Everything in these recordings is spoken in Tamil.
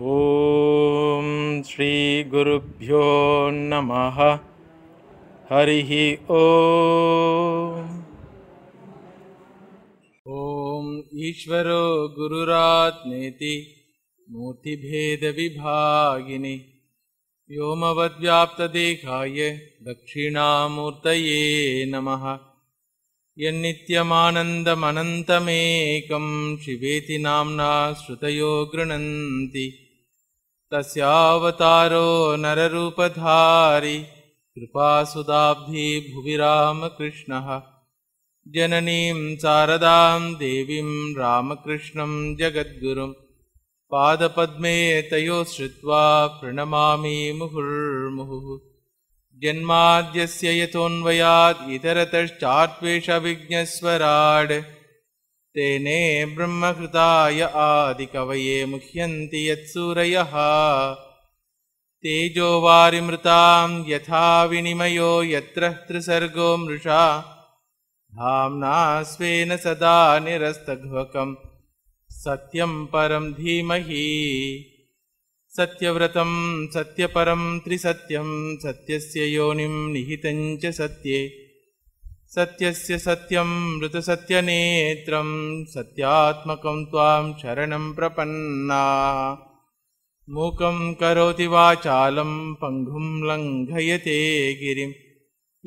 ॐ श्रीगुरुभ्यो नमः हरिः ॐ ईश्वरो गुरुरात्मेति मूर्तिभेदविभागिनि व्योमवद्व्याप्तदेहाय दक्षिणामूर्तये नमः यन्नित्यमानन्दमनन्तमेकं शिवेति नाम्ना श्रुतयो गृणन्ति तस्यावतारो नररूपधारी कृपासुदाब्धि भुवि रामकृष्णः जननीं शारदां देवीं रामकृष्णं जगद्गुरुं पादपद्मे तयो श्रुत्वा प्रणमामि मुहुर्मुहुः जन्माद्यस्य यतोऽन्वयात् इतरतश्चात्वेषविज्ञस्वराड् तेने ब्रह्मकृताय आदिकवये मुह्यन्ति यत्सूरयः तेजो वारिमृताम् यथा विनिमयो यत्र त्रिसर्गो मृषा धाम्ना स्वेन सदा निरस्तघ्वकम् सत्यम् परम् धीमहि सत्यव्रतं सत्यपरं त्रिसत्यं सत्यस्य योनिं निहितं च सत्ये सत्यस्य सत्यं मृतसत्यनेत्रं सत्यात्मकं त्वां शरणं प्रपन्ना मूकं करोति वाचालं चालं लङ्घयते गिरिम्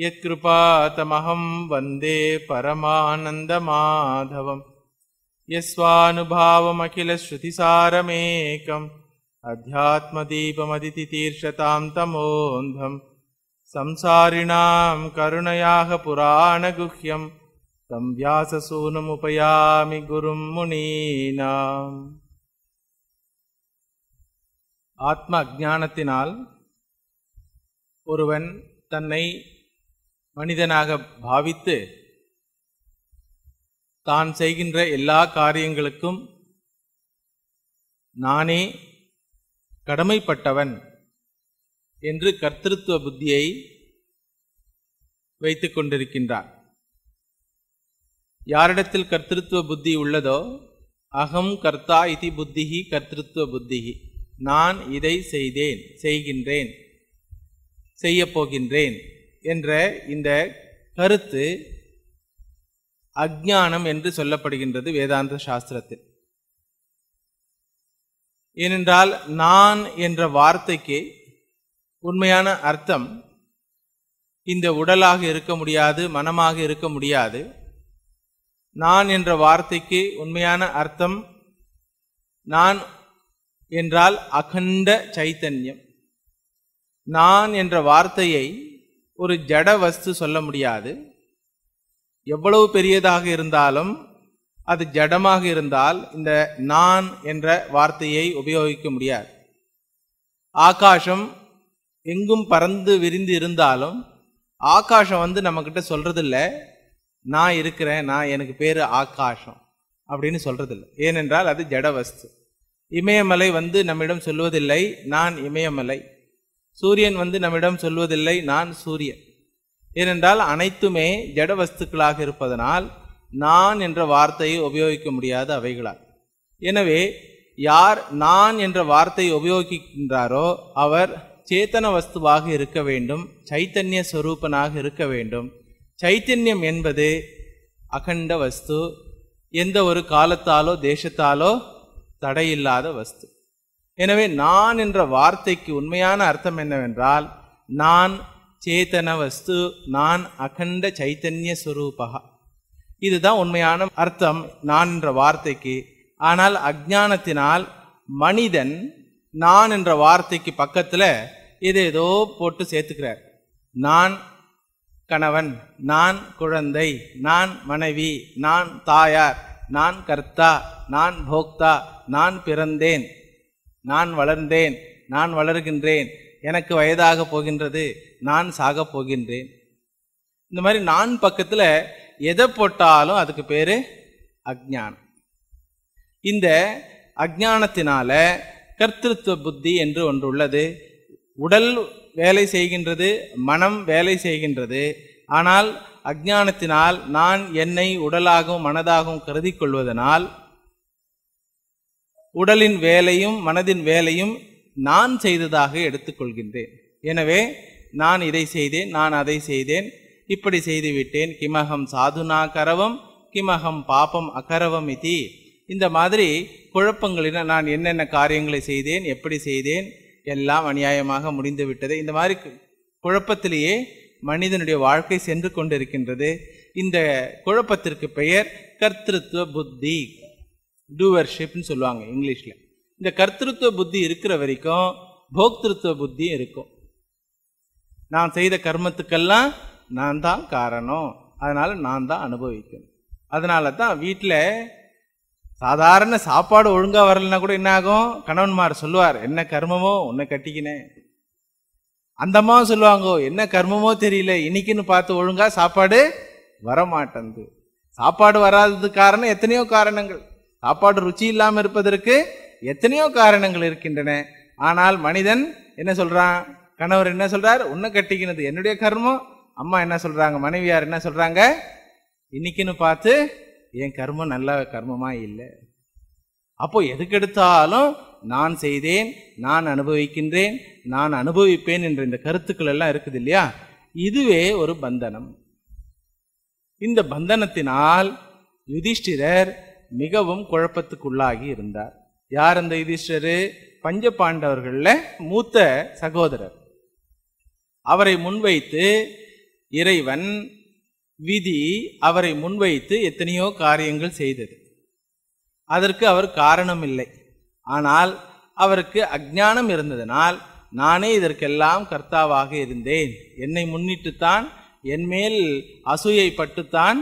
यत्कृपातमहं वन्दे परमानन्दमाधवं यस्वानुभावमखिलश्रुतिसारमेकम् தீர்ஷதாம் अध्यात्मदीपमदितितीर्षतां तमोऽन्धं संसारिणां करुणयाः தம் तं व्याससूनुमुपयामि गुरुं முனீனாம் ஆத்ம அஜானத்தினால் ஒருவன் தன்னை மனிதனாக பாவித்து தான் செய்கின்ற எல்லா காரியங்களுக்கும் நானே கடமைப்பட்டவன் என்று கர்த்தத்துவ புத்தியை வைத்து கொண்டிருக்கின்றார் யாரிடத்தில் கர்த்தத்துவ புத்தி உள்ளதோ அகம் கர்த்தா இதி புத்திகி கர்த்திருவ புத்திகி நான் இதை செய்தேன் செய்கின்றேன் செய்யப்போகின்றேன் என்ற இந்த கருத்து அஜானம் என்று சொல்லப்படுகின்றது வேதாந்த சாஸ்திரத்தில் ஏனென்றால் நான் என்ற வார்த்தைக்கு உண்மையான அர்த்தம் இந்த உடலாக இருக்க முடியாது மனமாக இருக்க முடியாது நான் என்ற வார்த்தைக்கு உண்மையான அர்த்தம் நான் என்றால் அகண்ட சைத்தன்யம் நான் என்ற வார்த்தையை ஒரு ஜட வஸ்து சொல்ல முடியாது எவ்வளவு பெரியதாக இருந்தாலும் அது ஜடமாக இருந்தால் இந்த நான் என்ற வார்த்தையை உபயோகிக்க முடியாது ஆகாஷம் எங்கும் பறந்து விரிந்து இருந்தாலும் ஆகாஷம் வந்து நம்மக்கிட்ட சொல்கிறதில்ல நான் இருக்கிறேன் நான் எனக்கு பேர் ஆகாஷம் அப்படின்னு இல்லை ஏனென்றால் அது ஜட வஸ்து இமயமலை வந்து நம்மிடம் சொல்வதில்லை நான் இமயமலை சூரியன் வந்து நம்மிடம் சொல்வதில்லை நான் சூரியன் ஏனென்றால் அனைத்துமே ஜட வஸ்துக்களாக இருப்பதனால் நான் என்ற வார்த்தையை உபயோகிக்க முடியாத அவைகளால் எனவே யார் நான் என்ற வார்த்தையை உபயோகிக்கின்றாரோ அவர் சேத்தன வஸ்துவாக இருக்க வேண்டும் சைத்தன்ய சொரூபனாக இருக்க வேண்டும் சைத்தன்யம் என்பது அகண்ட வஸ்து எந்த ஒரு காலத்தாலோ தேசத்தாலோ தடையில்லாத வஸ்து எனவே நான் என்ற வார்த்தைக்கு உண்மையான அர்த்தம் என்னவென்றால் நான் சேத்தன வஸ்து நான் அகண்ட சைத்தன்ய சுரூபகா இதுதான் உண்மையான அர்த்தம் நான் என்ற வார்த்தைக்கு ஆனால் அஜானத்தினால் மனிதன் நான் என்ற வார்த்தைக்கு பக்கத்தில் இது ஏதோ போட்டு சேர்த்துக்கிறார் நான் கணவன் நான் குழந்தை நான் மனைவி நான் தாயார் நான் கர்த்தா நான் போக்தா நான் பிறந்தேன் நான் வளர்ந்தேன் நான் வளர்கின்றேன் எனக்கு வயதாக போகின்றது நான் சாகப் போகின்றேன் இந்த மாதிரி நான் பக்கத்தில் எதை போட்டாலும் அதுக்கு பேர் அக்ஞானம் இந்த அக்ஞானத்தினால கர்த்தத்துவ புத்தி என்று ஒன்று உள்ளது உடல் வேலை செய்கின்றது மனம் வேலை செய்கின்றது ஆனால் அக்ஞானத்தினால் நான் என்னை உடலாகவும் மனதாகவும் கருதி கொள்வதனால் உடலின் வேலையும் மனதின் வேலையும் நான் செய்ததாக எடுத்துக்கொள்கின்றேன் எனவே நான் இதை செய்தேன் நான் அதை செய்தேன் இப்படி செய்துவிட்டேன் கிமகம் சாதுனா கரவம் கிமகம் பாப்பம் அகரவம் இத்தி இந்த மாதிரி குழப்பங்களின நான் என்னென்ன காரியங்களை செய்தேன் எப்படி செய்தேன் எல்லாம் அநியாயமாக முடிந்து விட்டது இந்த மாதிரி குழப்பத்திலேயே மனிதனுடைய வாழ்க்கை சென்று கொண்டிருக்கின்றது இந்த குழப்பத்திற்கு பெயர் கர்த்திருவ புத்தி டூவர்ஷிப்னு சொல்லுவாங்க இங்கிலீஷில் இந்த கர்த்திருத்துவ புத்தி இருக்கிற வரைக்கும் போக்திருத்துவ புத்தியும் இருக்கும் நான் செய்த கர்மத்துக்கெல்லாம் நான் தான் காரணம் அதனால் நான் தான் அனுபவிக்கணும் அதனால தான் வீட்டில் சாதாரண சாப்பாடு ஒழுங்காக வரலன்னா கூட என்ன ஆகும் கணவன்மார் சொல்லுவார் என்ன கர்மமோ உன்னை கட்டிக்கினேன் அந்தம்மா சொல்லுவாங்கோ என்ன கர்மமோ தெரியல இன்னைக்குன்னு பார்த்து ஒழுங்காக சாப்பாடு வரமாட்டேங்குது சாப்பாடு வராதது காரணம் எத்தனையோ காரணங்கள் சாப்பாடு ருச்சி இல்லாமல் இருப்பதற்கு எத்தனையோ காரணங்கள் இருக்கின்றன ஆனால் மனிதன் என்ன சொல்கிறான் கணவர் என்ன சொல்கிறார் உன்னை கட்டிக்கினது என்னுடைய கர்மம் அம்மா என்ன சொல்கிறாங்க மனைவியார் என்ன சொல்கிறாங்க இன்னைக்குன்னு பார்த்து என் கர்மம் நல்ல கர்மமாக இல்லை அப்போ எதுக்கெடுத்தாலும் நான் செய்தேன் நான் அனுபவிக்கின்றேன் நான் அனுபவிப்பேன் என்ற இந்த கருத்துக்கள் எல்லாம் இருக்குது இல்லையா இதுவே ஒரு பந்தனம் இந்த பந்தனத்தினால் யுதிஷ்டிரர் மிகவும் குழப்பத்துக்குள்ளாகி இருந்தார் யார் அந்த யுதிஷ்டரு பஞ்ச பாண்டவர்களில் மூத்த சகோதரர் அவரை முன்வைத்து இறைவன் விதி அவரை முன்வைத்து எத்தனையோ காரியங்கள் செய்தது அதற்கு அவர் காரணம் இல்லை ஆனால் அவருக்கு அஜானம் இருந்ததனால் நானே இதற்கெல்லாம் கர்த்தாவாக இருந்தேன் என்னை முன்னிட்டுத்தான் என் மேல் அசூயை பட்டுத்தான்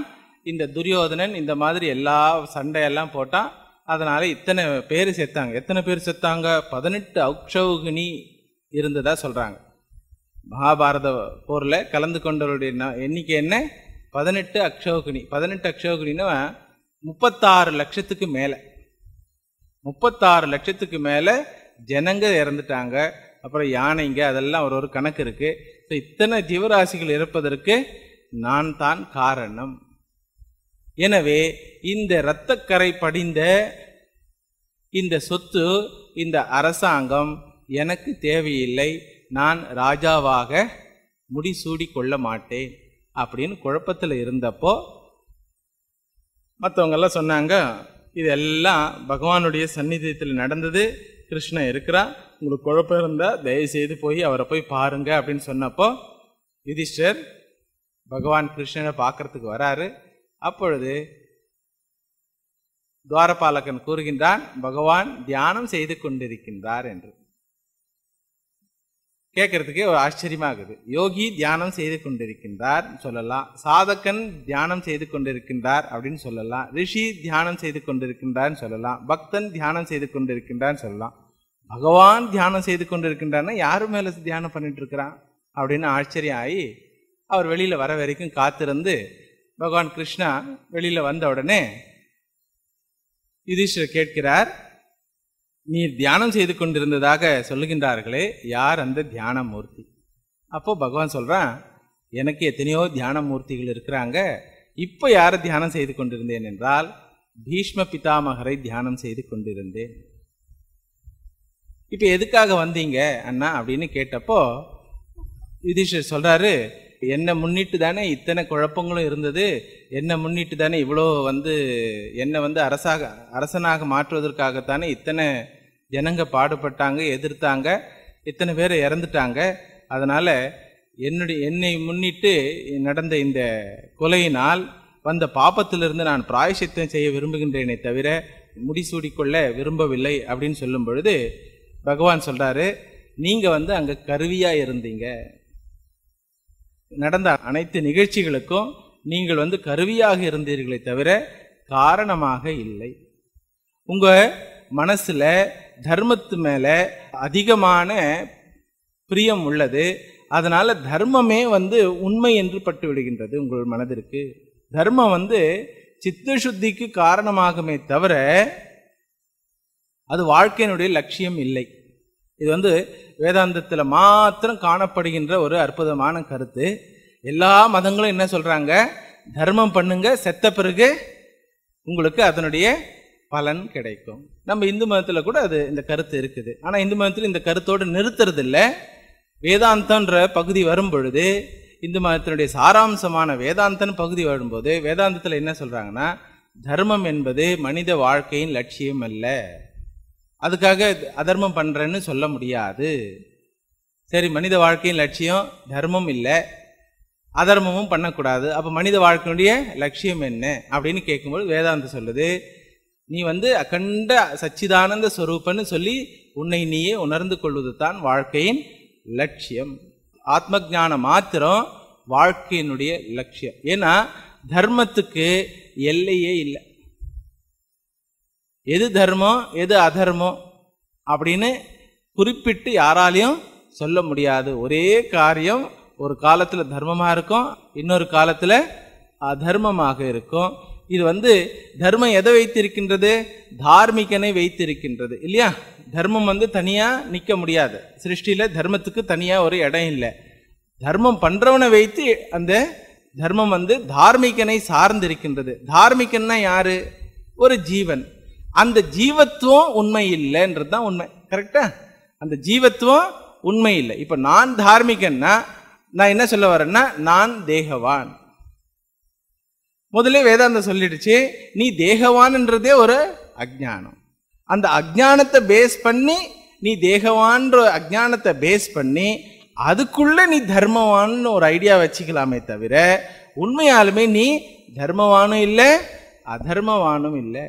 இந்த துரியோதனன் இந்த மாதிரி எல்லா சண்டையெல்லாம் போட்டான் அதனால் இத்தனை பேர் சேர்த்தாங்க எத்தனை பேர் சேர்த்தாங்க பதினெட்டு அக்ஷௌகினி இருந்ததாக சொல்கிறாங்க மகாபாரத போரில் கலந்து கொண்டவருடைய எண்ணிக்கை என்ன பதினெட்டு அக்ஷோகினி பதினெட்டு அக்ஷோகினா முப்பத்தாறு லட்சத்துக்கு மேலே முப்பத்தாறு லட்சத்துக்கு மேலே ஜனங்க இறந்துட்டாங்க அப்புறம் யானைங்க அதெல்லாம் ஒரு ஒரு கணக்கு இருக்குது ஸோ இத்தனை ஜீவராசிகள் இறப்பதற்கு நான் தான் காரணம் எனவே இந்த இரத்தக்கரை படிந்த இந்த சொத்து இந்த அரசாங்கம் எனக்கு தேவையில்லை நான் ராஜாவாக முடிசூடி கொள்ள மாட்டேன் அப்படின்னு குழப்பத்தில் இருந்தப்போ மற்றவங்கெல்லாம் சொன்னாங்க இதெல்லாம் பகவானுடைய சந்நிதியத்தில் நடந்தது கிருஷ்ணன் இருக்கிறா உங்களுக்கு குழப்பம் இருந்தால் தயவுசெய்து போய் அவரை போய் பாருங்க அப்படின்னு சொன்னப்போ யுதிஷ்டர் பகவான் கிருஷ்ணனை பார்க்கறதுக்கு வராரு அப்பொழுது துவாரபாலகன் கூறுகின்றான் பகவான் தியானம் செய்து கொண்டிருக்கின்றார் என்று கேட்கறதுக்கே ஒரு ஆச்சரியமாகுது யோகி தியானம் செய்து கொண்டிருக்கின்றார் சொல்லலாம் சாதகன் தியானம் செய்து கொண்டிருக்கின்றார் அப்படின்னு சொல்லலாம் ரிஷி தியானம் செய்து கொண்டிருக்கின்றார்னு சொல்லலாம் பக்தன் தியானம் செய்து கொண்டிருக்கின்றான்னு சொல்லலாம் பகவான் தியானம் செய்து கொண்டிருக்கின்றார்னா யாரு மேலே தியானம் பண்ணிட்டு இருக்கிறான் அப்படின்னு ஆச்சரியம் ஆகி அவர் வெளியில் வர வரைக்கும் காத்திருந்து பகவான் கிருஷ்ணா வெளியில் வந்த உடனே யுதிஷ்டர் கேட்கிறார் நீ தியானம் செய்து கொண்டிருந்ததாக சொல்லுகின்றார்களே யார் அந்த தியான மூர்த்தி அப்போது பகவான் சொல்கிறான் எனக்கு எத்தனையோ தியான மூர்த்திகள் இருக்கிறாங்க இப்போ யாரை தியானம் செய்து கொண்டிருந்தேன் என்றால் பீஷ்ம பிதாமகரை தியானம் செய்து கொண்டிருந்தேன் இப்போ எதுக்காக வந்தீங்க அண்ணா அப்படின்னு கேட்டப்போ யுதிஷர் சொல்கிறாரு என்னை முன்னிட்டு தானே இத்தனை குழப்பங்களும் இருந்தது என்னை முன்னிட்டு தானே இவ்வளோ வந்து என்னை வந்து அரசாக அரசனாக மாற்றுவதற்காகத்தானே இத்தனை ஜனங்க பாடுபட்டாங்க எதிர்த்தாங்க இத்தனை பேர் இறந்துட்டாங்க அதனால் என்னுடைய என்னை முன்னிட்டு நடந்த இந்த கொலையினால் வந்த பாப்பத்திலிருந்து நான் பிராயசித்தம் செய்ய விரும்புகின்றேனே தவிர முடிசூடிக்கொள்ள விரும்பவில்லை அப்படின்னு சொல்லும் பொழுது பகவான் சொல்கிறாரு நீங்கள் வந்து அங்கே கருவியாக இருந்தீங்க நடந்த அனைத்து நிகழ்ச்சிகளுக்கும் நீங்கள் வந்து கருவியாக இருந்தீர்களே தவிர காரணமாக இல்லை உங்கள் மனசில் தர்மத்து மேலே அதிகமான பிரியம் உள்ளது அதனால் தர்மமே வந்து உண்மை என்று பட்டு விடுகின்றது உங்கள் மனதிற்கு தர்மம் வந்து சித்த சுத்திக்கு காரணமாகுமே தவிர அது வாழ்க்கையினுடைய லட்சியம் இல்லை இது வந்து வேதாந்தத்தில் மாத்திரம் காணப்படுகின்ற ஒரு அற்புதமான கருத்து எல்லா மதங்களும் என்ன சொல்கிறாங்க தர்மம் பண்ணுங்க செத்த பிறகு உங்களுக்கு அதனுடைய பலன் கிடைக்கும் நம்ம இந்து மதத்தில் கூட அது இந்த கருத்து இருக்குது ஆனால் இந்து மதத்தில் இந்த கருத்தோடு நிறுத்துறது இல்லை வேதாந்தன்ற பகுதி வரும் பொழுது இந்து மதத்தினுடைய சாராம்சமான வேதாந்தன் பகுதி வரும்போது வேதாந்தத்தில் என்ன சொல்கிறாங்கன்னா தர்மம் என்பது மனித வாழ்க்கையின் லட்சியம் அல்ல அதுக்காக அதர்மம் பண்ணுறேன்னு சொல்ல முடியாது சரி மனித வாழ்க்கையின் லட்சியம் தர்மம் இல்லை அதர்மமும் பண்ணக்கூடாது அப்போ மனித வாழ்க்கையுடைய லட்சியம் என்ன அப்படின்னு கேட்கும்போது வேதாந்தம் சொல்லுது நீ வந்து அகண்ட சச்சிதானந்த ஸ்வரூப்பன்னு சொல்லி உன்னை நீயே உணர்ந்து கொள்வது தான் வாழ்க்கையின் லட்சியம் ஆத்ம ஜான மாத்திரம் வாழ்க்கையினுடைய லட்சியம் ஏன்னா தர்மத்துக்கு எல்லையே இல்லை எது தர்மம் எது அதர்மம் அப்படின்னு குறிப்பிட்டு யாராலையும் சொல்ல முடியாது ஒரே காரியம் ஒரு காலத்தில் தர்மமாக இருக்கும் இன்னொரு காலத்தில் அதர்மமாக இருக்கும் இது வந்து தர்மம் எதை வைத்திருக்கின்றது தார்மிகனை வைத்திருக்கின்றது இல்லையா தர்மம் வந்து தனியாக நிற்க முடியாது சிருஷ்டியில் தர்மத்துக்கு தனியாக ஒரு இடம் இல்லை தர்மம் பண்ணுறவனை வைத்து அந்த தர்மம் வந்து தார்மிகனை சார்ந்திருக்கின்றது தார்மிகன்னா யாரு ஒரு ஜீவன் அந்த ஜீவத்துவம் உண்மை இல்லைன்றது தான் உண்மை கரெக்டா அந்த ஜீவத்துவம் உண்மை இல்லை இப்போ நான் தார்மிகன்னா நான் என்ன சொல்ல வரேன்னா நான் தேகவான் முதலே வேதாந்தம் சொல்லிடுச்சு நீ தேகவான்ன்றதே ஒரு அஜானம் அந்த அஜானத்தை பேஸ் பண்ணி நீ தேகவான்ற அஜானத்தை பேஸ் பண்ணி அதுக்குள்ள நீ தர்மவான்னு ஒரு ஐடியா வச்சுக்கலாமே தவிர உண்மையாலுமே நீ தர்மவானும் இல்லை அதர்மவானும் இல்லை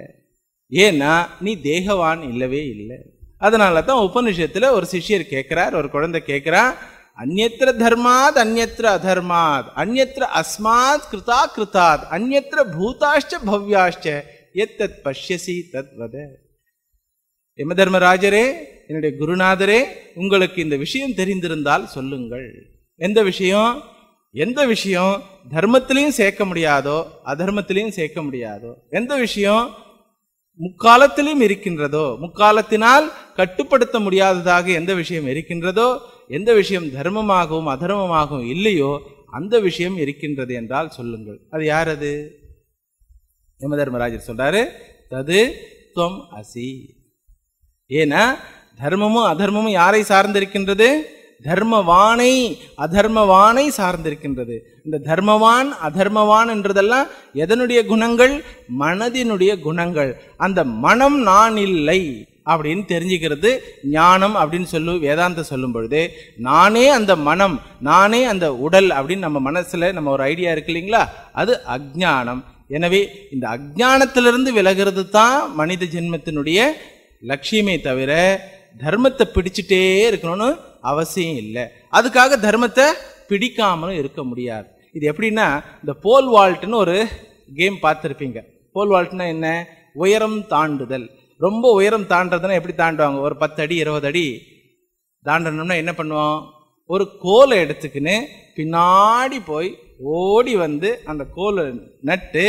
ஏன்னா நீ தேகவான் இல்லவே இல்லை அதனால தான் உபனிஷத்தில் ஒரு சிஷியர் கேட்குறார் ஒரு குழந்தை கேட்குறான் அந்நத்திர தர்மாத் அந்நத்திர அதர்மாத் அந்நத்திர அஸ்மாத் கிருதா கிருதாத் அந்நத்திர பூதாஷ்ட பவ்யாஷ்ட எத்தத் பஷ்யசி தத் வத எம தர்மராஜரே என்னுடைய குருநாதரே உங்களுக்கு இந்த விஷயம் தெரிந்திருந்தால் சொல்லுங்கள் எந்த விஷயம் எந்த விஷயம் தர்மத்திலையும் சேர்க்க முடியாதோ அதர்மத்திலையும் சேர்க்க முடியாதோ எந்த விஷயம் முக்காலத்திலும் இருக்கின்றதோ முக்காலத்தினால் கட்டுப்படுத்த முடியாததாக எந்த விஷயம் இருக்கின்றதோ எந்த விஷயம் தர்மமாகவும் அதர்மமாகவும் இல்லையோ அந்த விஷயம் இருக்கின்றது என்றால் சொல்லுங்கள் அது யார் அது யம தர்மராஜர் சொல்றாரு தது துவம் அசி ஏன்னா தர்மமும் அதர்மமும் யாரை சார்ந்திருக்கின்றது தர்மவானை அதர்மவானை சார்ந்திருக்கின்றது இந்த தர்மவான் அதர்மவான் என்றதெல்லாம் எதனுடைய குணங்கள் மனதினுடைய குணங்கள் அந்த மனம் நான் இல்லை அப்படின்னு தெரிஞ்சுக்கிறது ஞானம் அப்படின்னு சொல்லு வேதாந்த சொல்லும் பொழுது நானே அந்த மனம் நானே அந்த உடல் அப்படின்னு நம்ம மனசில் நம்ம ஒரு ஐடியா இருக்கு இல்லைங்களா அது அஜ்ஞானம் எனவே இந்த அக்ஞானத்திலிருந்து விலகிறது தான் மனித ஜென்மத்தினுடைய லட்சியமே தவிர தர்மத்தை பிடிச்சிட்டே இருக்கணும்னு அவசியம் இல்லை அதுக்காக தர்மத்தை பிடிக்காமலும் இருக்க முடியாது இது எப்படின்னா இந்த போல் வால்ட்னு ஒரு கேம் பார்த்துருப்பீங்க போல் வால்ட்னா என்ன உயரம் தாண்டுதல் ரொம்ப உயரம் தாண்டுறதுன்னா எப்படி தாண்டுவாங்க ஒரு பத்து அடி இருபது அடி தாண்டணும்னா என்ன பண்ணுவோம் ஒரு கோலை எடுத்துக்கின்னு பின்னாடி போய் ஓடி வந்து அந்த கோலை நட்டு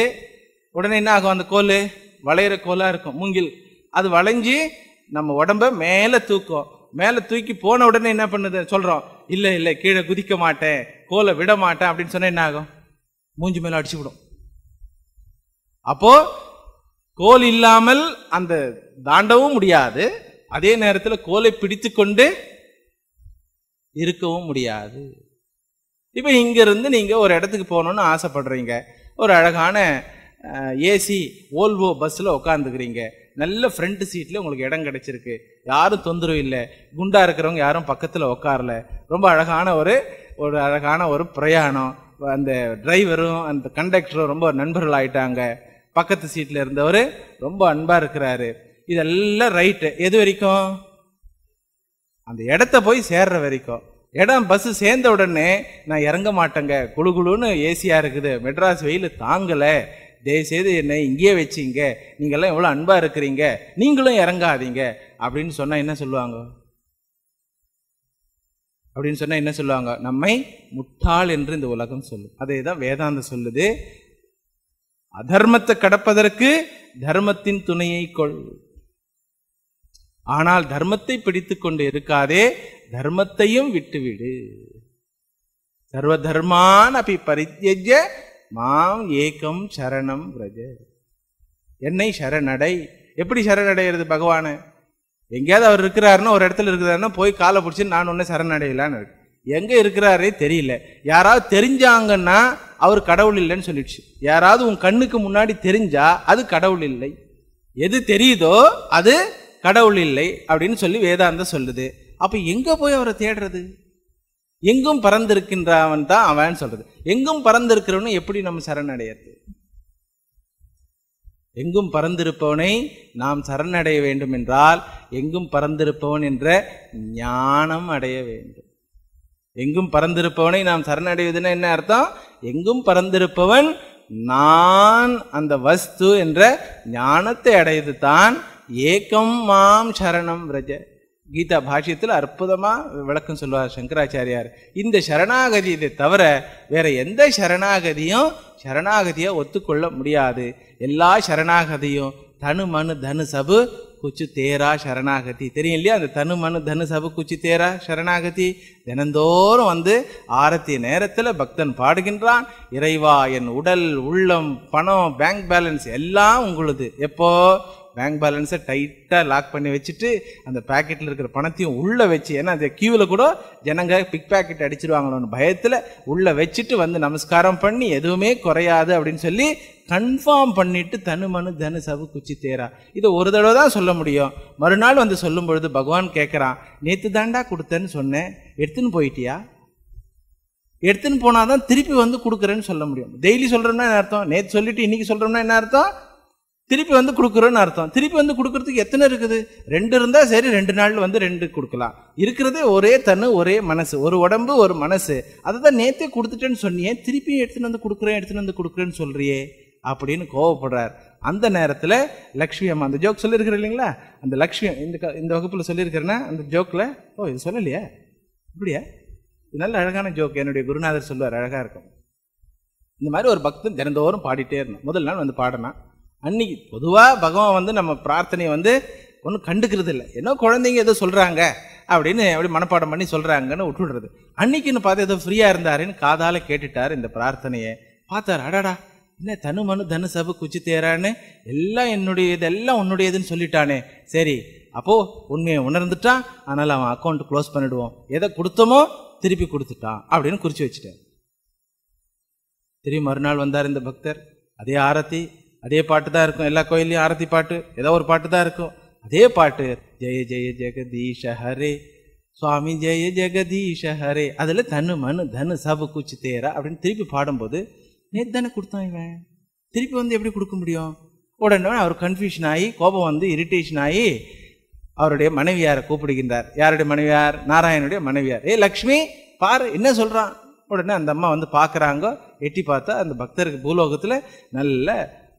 உடனே என்ன ஆகும் அந்த கோல் வளையிற கோலாக இருக்கும் மூங்கில் அது வளைஞ்சு நம்ம உடம்ப மேலே தூக்கும் மேலே தூக்கி போன உடனே என்ன பண்ணுது சொல்கிறோம் இல்லை இல்லை கீழே குதிக்க மாட்டேன் கோலை விட மாட்டேன் அப்படின்னு சொன்னால் என்ன ஆகும் மூஞ்சி மேலே அடிச்சு விடும் அப்போது கோல் இல்லாமல் அந்த தாண்டவும் முடியாது அதே நேரத்தில் கோலை பிடித்து கொண்டு இருக்கவும் முடியாது இப்போ இங்கேருந்து நீங்கள் ஒரு இடத்துக்கு போகணுன்னு ஆசைப்படுறீங்க ஒரு அழகான ஏசி ஓல்வோ பஸ்ஸில் உட்காந்துக்கிறீங்க நல்ல ஃப்ரண்ட் சீட்டில் உங்களுக்கு இடம் கிடச்சிருக்கு யாரும் தொந்தரவு இல்லை குண்டாக இருக்கிறவங்க யாரும் பக்கத்தில் உட்காரல ரொம்ப அழகான ஒரு ஒரு அழகான ஒரு பிரயாணம் அந்த டிரைவரும் அந்த கண்டக்டரும் ரொம்ப நண்பர்கள் ஆயிட்டாங்க பக்கத்து சீட்டில் இருந்தவர் ரொம்ப அன்பாக இருக்கிறாரு இதெல்லாம் ரைட்டு எது வரைக்கும் அந்த இடத்த போய் சேர்ற வரைக்கும் இடம் பஸ்ஸு சேர்ந்த உடனே நான் இறங்க மாட்டேங்க குழு குழுன்னு ஏசியாக இருக்குது மெட்ராஸ் வெயில் தாங்கலை தயவுசெய்து என்னை இங்கேயே வச்சிங்க நீங்கள்லாம் எவ்வளோ அன்பாக இருக்கிறீங்க நீங்களும் இறங்காதீங்க அப்படின்னு சொன்னால் என்ன சொல்லுவாங்க அப்படின்னு சொன்னால் என்ன சொல்லுவாங்க நம்மை முட்டாள் என்று இந்த உலகம் சொல்லும் அதே தான் வேதாந்த சொல்லுது அதர்மத்தை கடப்பதற்கு தர்மத்தின் துணையை கொள் ஆனால் தர்மத்தை பிடித்து கொண்டு இருக்காதே தர்மத்தையும் விட்டுவிடு தர்மான் அப்படி பரித்தேஜ மாம் ஏக்கம் சரணம் பிரஜ என்னை சரணடை எப்படி சரணடைகிறது பகவானு எங்கேயாவது அவர் இருக்கிறாருன்னு ஒரு இடத்துல இருக்கிறாருன்னா போய் காலை பிடிச்சி நான் ஒன்றே சரணடையலான்னு இருக்கு எங்கே இருக்கிறாரே தெரியல யாராவது தெரிஞ்சாங்கன்னா அவர் கடவுள் இல்லைன்னு சொல்லிடுச்சு யாராவது உன் கண்ணுக்கு முன்னாடி தெரிஞ்சா அது கடவுள் இல்லை எது தெரியுதோ அது கடவுள் இல்லை அப்படின்னு சொல்லி வேதாந்தம் சொல்லுது அப்போ எங்கே போய் அவரை தேடுறது எங்கும் பறந்திருக்கின்றவன் தான் அவன் சொல்றது எங்கும் பறந்திருக்கிறவனும் எப்படி நம்ம சரணடையது எங்கும் பறந்திருப்பவனை நாம் சரணடைய வேண்டும் என்றால் எங்கும் பறந்திருப்பவன் என்ற ஞானம் அடைய வேண்டும் எங்கும் பறந்திருப்பவனை நாம் சரணடைவதுன்னா என்ன அர்த்தம் எங்கும் பறந்திருப்பவன் நான் அந்த வஸ்து என்ற ஞானத்தை அடையது தான் ஏக்கம் மாம் சரணம் விரஜ கீதா பாஷ்யத்தில் அற்புதமாக விளக்கம் சொல்லுவார் சங்கராச்சாரியார் இந்த சரணாகதியை தவிர வேற எந்த சரணாகதியும் சரணாகதியை ஒத்துக்கொள்ள முடியாது எல்லா சரணாகதியும் தனு மனு தனு சபு குச்சு தேரா சரணாகதி தெரியும் இல்லையா அந்த தனு மனு தனு சபு குச்சி தேரா சரணாகதி தினந்தோறும் வந்து ஆரத்தி நேரத்தில் பக்தன் பாடுகின்றான் இறைவா என் உடல் உள்ளம் பணம் பேங்க் பேலன்ஸ் எல்லாம் உங்களுது எப்போ பேங்க் பேலன்ஸை டைட்டாக லாக் பண்ணி வச்சுட்டு அந்த பேக்கெட்டில் இருக்கிற பணத்தையும் உள்ளே வச்சு ஏன்னா அந்த கியூவில் கூட ஜனங்க பிக் பேக்கெட் அடிச்சிருவாங்களோன்னு பயத்தில் உள்ளே வச்சுட்டு வந்து நமஸ்காரம் பண்ணி எதுவுமே குறையாது அப்படின்னு சொல்லி கன்ஃபார்ம் பண்ணிட்டு தனு மனு தனு சவு குச்சி தேரா இதை ஒரு தடவை தான் சொல்ல முடியும் மறுநாள் வந்து சொல்லும் பொழுது பகவான் கேட்குறான் நேற்று தாண்டா கொடுத்தேன்னு சொன்னேன் எடுத்துன்னு போயிட்டியா எடுத்துன்னு போனால் தான் திருப்பி வந்து கொடுக்குறேன்னு சொல்ல முடியும் டெய்லி சொல்கிறோம்னா என்ன அர்த்தம் நேற்று சொல்லிட்டு இன்றைக்கி சொல்கிறோம்னா என்ன அர்த்தம் திருப்பி வந்து கொடுக்குறோன்னு அர்த்தம் திருப்பி வந்து கொடுக்கறதுக்கு எத்தனை இருக்குது ரெண்டு இருந்தால் சரி ரெண்டு நாள் வந்து ரெண்டு கொடுக்கலாம் இருக்கிறதே ஒரே தன்னு ஒரே மனசு ஒரு உடம்பு ஒரு மனசு அதை தான் நேற்றே கொடுத்துட்டேன்னு சொன்னியே திருப்பியும் எடுத்துன்னு வந்து கொடுக்குறேன் எடுத்துன்னு வந்து கொடுக்குறேன்னு சொல்கிறியே அப்படின்னு கோவப்படுறார் அந்த நேரத்தில் லக்ஷ்மி அம்மா அந்த ஜோக் சொல்லியிருக்கிற இல்லைங்களா அந்த லக்ஷ்மி இந்த இந்த வகுப்பில் சொல்லியிருக்கிறேன்னா அந்த ஜோக்கில் ஓ இது சொல்லலையா இப்படியா இது நல்ல அழகான ஜோக் என்னுடைய குருநாதர் சொல்லுவார் அழகாக இருக்கும் இந்த மாதிரி ஒரு பக்தன் தினந்தோறும் பாடிட்டே இருந்தோம் முதல் நாள் வந்து பாடினான் அன்னைக்கு பொதுவாக பகவான் வந்து நம்ம பிரார்த்தனையை வந்து ஒன்றும் கண்டுக்கிறது இல்லை ஏன்னா குழந்தைங்க ஏதோ சொல்கிறாங்க அப்படின்னு அப்படி மனப்பாடம் பண்ணி சொல்கிறாங்கன்னு விட்டுடுறது அன்னைக்குன்னு பார்த்து ஏதோ ஃப்ரீயாக இருந்தாருன்னு காதால் கேட்டுட்டார் இந்த பிரார்த்தனையை பார்த்தாரு அடாடா என்ன தனு மனு தனு சபு குச்சி தேரான்னு எல்லாம் என்னுடைய இதெல்லாம் உன்னுடையதுன்னு சொல்லிட்டானே சரி அப்போது உண்மையை உணர்ந்துட்டான் அதனால் அவன் அக்கௌண்ட் க்ளோஸ் பண்ணிவிடுவோம் எதை கொடுத்தோமோ திருப்பி கொடுத்துட்டான் அப்படின்னு குறித்து வச்சுட்டேன் திரும்பி மறுநாள் வந்தார் இந்த பக்தர் அதே ஆரத்தி அதே பாட்டு தான் இருக்கும் எல்லா கோயில்லையும் ஆரத்தி பாட்டு ஏதோ ஒரு பாட்டு தான் இருக்கும் அதே பாட்டு ஜெய ஜெய ஜெகதீஷ ஹரே சுவாமி ஜெய ஜெகதீஷ ஹரே அதில் தனு மனு தனு சபு குச்சி தேரா அப்படின்னு திருப்பி பாடும்போது நேற்று தானே கொடுத்தான் இவன் திருப்பி வந்து எப்படி கொடுக்க முடியும் உடனே அவர் கன்ஃபியூஷன் ஆகி கோபம் வந்து இரிட்டேஷன் ஆகி அவருடைய மனைவியாரை கூப்பிடுகின்றார் யாருடைய மனைவியார் நாராயணுடைய மனைவியார் ஏ லக்ஷ்மி பாரு என்ன சொல்கிறான் உடனே அந்த அம்மா வந்து பார்க்குறாங்க எட்டி பார்த்தா அந்த பக்தருக்கு பூலோகத்தில் நல்ல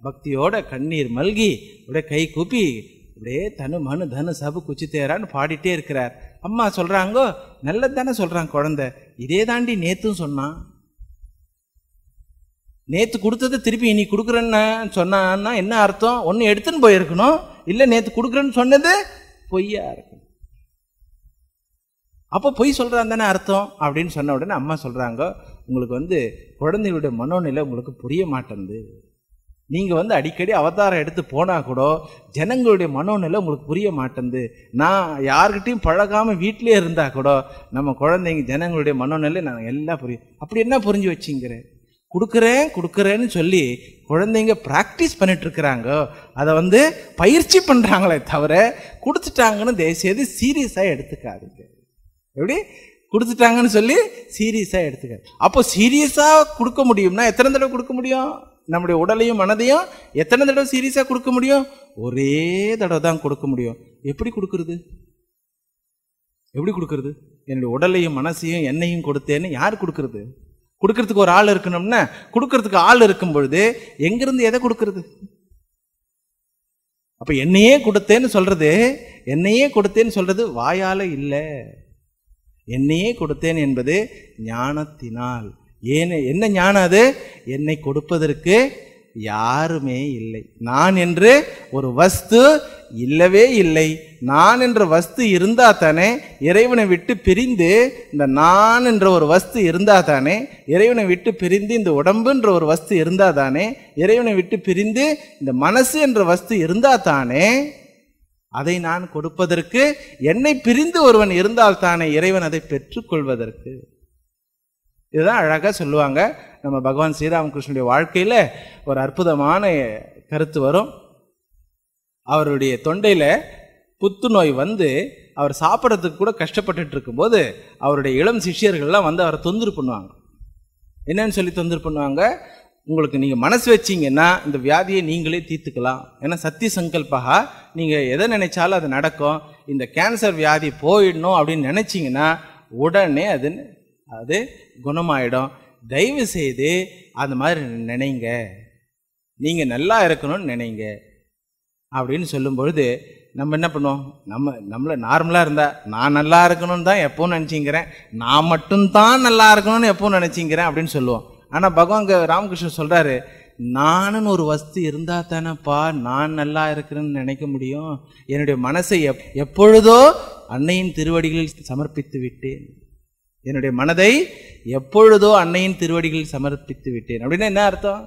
பக்தியோட கண்ணீர் மல்கி அப்படியே கை கூப்பி அப்படியே தனு மனு தனு சபு குச்சி தேரான்னு பாடிட்டே இருக்கிறார் அம்மா சொல்கிறாங்கோ நல்லது தானே சொல்கிறாங்க குழந்தை இதே தாண்டி நேற்றும் சொன்னான் நேற்று கொடுத்ததை திருப்பி நீ கொடுக்குறேன்னு சொன்னான்னா என்ன அர்த்தம் ஒன்று எடுத்துன்னு போயிருக்கணும் இல்லை நேற்று கொடுக்குறேன்னு சொன்னது பொய்யா இருக்கணும் அப்போ பொய் சொல்கிறான் தானே அர்த்தம் அப்படின்னு சொன்ன உடனே அம்மா சொல்கிறாங்க உங்களுக்கு வந்து குழந்தைகளுடைய மனோநிலை உங்களுக்கு புரிய மாட்டேங்குது நீங்கள் வந்து அடிக்கடி அவதாரம் எடுத்து போனால் கூட ஜனங்களுடைய மனோநிலை உங்களுக்கு புரிய மாட்டேங்குது நான் யார்கிட்டையும் பழகாமல் வீட்டிலேயே இருந்தால் கூட நம்ம குழந்தைங்க ஜனங்களுடைய மனோநிலை நான் எல்லாம் புரியும் அப்படி என்ன புரிஞ்சு வச்சுங்கிறேன் கொடுக்குறேன் கொடுக்குறேன்னு சொல்லி குழந்தைங்க ப்ராக்டிஸ் பண்ணிட்டுருக்குறாங்க அதை வந்து பயிற்சி பண்ணுறாங்களே தவிர கொடுத்துட்டாங்கன்னு தயவுசெய்து சீரியஸாக எடுத்துக்காதுங்க எப்படி கொடுத்துட்டாங்கன்னு சொல்லி சீரியஸாக எடுத்துக்காது அப்போ சீரியஸாக கொடுக்க முடியும்னா எத்தனை தடவை கொடுக்க முடியும் நம்முடைய உடலையும் மனதையும் எத்தனை தடவை சீரியஸாக கொடுக்க முடியும் ஒரே தடவை தான் கொடுக்க முடியும் எப்படி கொடுக்கறது எப்படி கொடுக்கறது என்னுடைய உடலையும் மனசையும் என்னையும் கொடுத்தேன்னு யார் கொடுக்கறது கொடுக்கறதுக்கு ஒரு ஆள் இருக்கணும்னா கொடுக்கறதுக்கு ஆள் இருக்கும் பொழுது எங்கிருந்து எதை கொடுக்கறது அப்போ என்னையே கொடுத்தேன்னு சொல்றது என்னையே கொடுத்தேன்னு சொல்றது வாயால் இல்லை என்னையே கொடுத்தேன் என்பது ஞானத்தினால் ஏன்னு என்ன ஞானம் அது என்னை கொடுப்பதற்கு யாருமே இல்லை நான் என்று ஒரு வஸ்து இல்லவே இல்லை நான் என்ற வஸ்து இருந்தா தானே இறைவனை விட்டு பிரிந்து இந்த நான் என்ற ஒரு வஸ்து இருந்தா தானே இறைவனை விட்டு பிரிந்து இந்த உடம்புன்ற ஒரு வஸ்து இருந்தா தானே இறைவனை விட்டு பிரிந்து இந்த மனசு என்ற வஸ்து இருந்தா தானே அதை நான் கொடுப்பதற்கு என்னை பிரிந்து ஒருவன் இருந்தால் தானே இறைவன் அதை பெற்றுக்கொள்வதற்கு இதுதான் அழகாக சொல்லுவாங்க நம்ம பகவான் ஸ்ரீராமகிருஷ்ணனுடைய வாழ்க்கையில் ஒரு அற்புதமான கருத்து வரும் அவருடைய தொண்டையில் புத்துநோய் வந்து அவர் சாப்பிட்றதுக்கு கூட கஷ்டப்பட்டுட்டு இருக்கும்போது அவருடைய இளம் சிஷியர்கள்லாம் வந்து அவரை தொந்தரவு பண்ணுவாங்க என்னன்னு சொல்லி தொந்தரவு பண்ணுவாங்க உங்களுக்கு நீங்கள் மனசு வச்சிங்கன்னா இந்த வியாதியை நீங்களே தீர்த்துக்கலாம் ஏன்னா சத்திய சங்கல்பாக நீங்கள் எதை நினைச்சாலும் அது நடக்கும் இந்த கேன்சர் வியாதி போயிடணும் அப்படின்னு நினச்சிங்கன்னா உடனே அது அது குணமாயிடும் தயவு செய்து அந்த மாதிரி நினைங்க நீங்கள் நல்லா இருக்கணும்னு நினைங்க அப்படின்னு சொல்லும்பொழுது நம்ம என்ன பண்ணுவோம் நம்ம நம்மளை நார்மலாக இருந்தால் நான் நல்லா இருக்கணும்னு தான் எப்பவும் நினச்சிங்கிறேன் நான் மட்டும்தான் நல்லா இருக்கணும்னு எப்பவும் நினச்சிங்கிறேன் அப்படின்னு சொல்லுவோம் ஆனால் பகவான் ராமகிருஷ்ணன் சொல்கிறாரு நானுன்னு ஒரு வஸ்து இருந்தால் தானேப்பா நான் நல்லா இருக்கிறேன்னு நினைக்க முடியும் என்னுடைய மனசை எப் எப்பொழுதோ அன்னையின் திருவடிகளில் சமர்ப்பித்து விட்டேன் என்னுடைய மனதை எப்பொழுதோ அன்னையின் திருவடிகளில் சமர்ப்பித்து விட்டேன் அப்படின்னா என்ன அர்த்தம்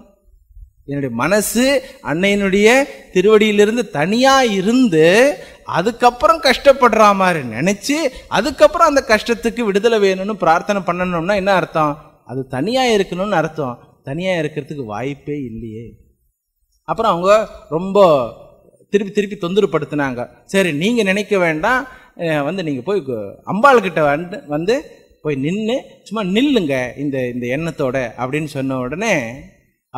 என்னுடைய மனசு அன்னையினுடைய திருவடியிலிருந்து தனியாக இருந்து அதுக்கப்புறம் கஷ்டப்படுற மாதிரி நினச்சி அதுக்கப்புறம் அந்த கஷ்டத்துக்கு விடுதலை வேணும்னு பிரார்த்தனை பண்ணணும்னா என்ன அர்த்தம் அது தனியாக இருக்கணும்னு அர்த்தம் தனியாக இருக்கிறதுக்கு வாய்ப்பே இல்லையே அப்புறம் அவங்க ரொம்ப திருப்பி திருப்பி தொந்தரப்படுத்தினாங்க சரி நீங்கள் நினைக்க வேண்டாம் வந்து நீங்கள் போய் அம்பாள்கிட்ட வந்து வந்து போய் நின்று சும்மா நில்லுங்க இந்த இந்த எண்ணத்தோட அப்படின்னு சொன்ன உடனே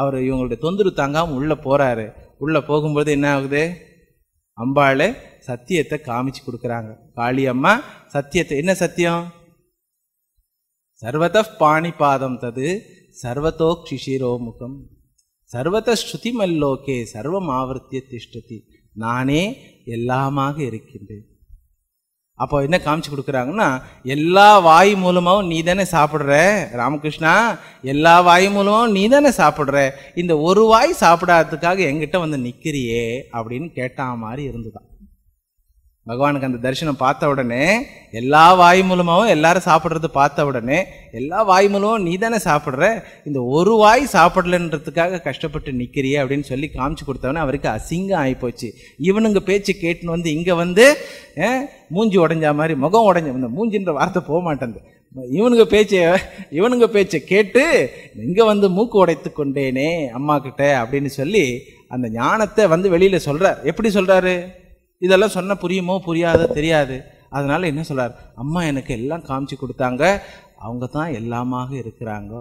அவர் இவங்களுடைய தொந்தரவு தாங்காமல் உள்ளே போகிறாரு உள்ளே போகும்போது என்ன ஆகுது அம்பாள் சத்தியத்தை காமிச்சு கொடுக்குறாங்க காளி அம்மா சத்தியத்தை என்ன சத்தியம் சர்வத பாணிபாதம் தது சர்வத்தோ முகம் சர்வத ஸ்ருதிமல்லோகே சர்வம் ஆவர்த்திய திஷ்டதி நானே எல்லாமாக இருக்கின்றேன் அப்போ என்ன காமிச்சு கொடுக்குறாங்கன்னா எல்லா வாய் மூலமாகவும் நீ தானே சாப்பிட்ற ராமகிருஷ்ணா எல்லா வாய் மூலமாகவும் நீ தானே சாப்பிட்ற இந்த ஒரு வாய் சாப்பிடாததுக்காக எங்கிட்ட வந்து நிற்கிறியே அப்படின்னு கேட்டால் மாதிரி இருந்துதான் பகவானுக்கு அந்த தரிசனம் பார்த்த உடனே எல்லா வாய் மூலமாகவும் எல்லாரும் சாப்பிட்றது பார்த்த உடனே எல்லா வாய் மூலமும் நீ தானே சாப்பிட்ற இந்த ஒரு வாய் சாப்பிடலன்றதுக்காக கஷ்டப்பட்டு நிற்கிறிய அப்படின்னு சொல்லி காமிச்சு கொடுத்தவனே அவருக்கு அசிங்கம் ஆகிப்போச்சு இவனுங்க பேச்சு கேட்டுன்னு வந்து இங்கே வந்து மூஞ்சி உடஞ்சா மாதிரி முகம் உடஞ்ச இந்த மூஞ்சின்ற வார்த்தை போக மாட்டேங்குது இவனுங்க பேச்சை இவனுங்க பேச்சை கேட்டு இங்கே வந்து மூக்கு உடைத்து கொண்டேனே அம்மா கிட்ட அப்படின்னு சொல்லி அந்த ஞானத்தை வந்து வெளியில் சொல்கிறார் எப்படி சொல்கிறாரு இதெல்லாம் சொன்னால் புரியுமோ புரியாத தெரியாது அதனால் என்ன சொல்கிறார் அம்மா எனக்கு எல்லாம் காமிச்சு கொடுத்தாங்க அவங்க தான் எல்லாமாக இருக்கிறாங்க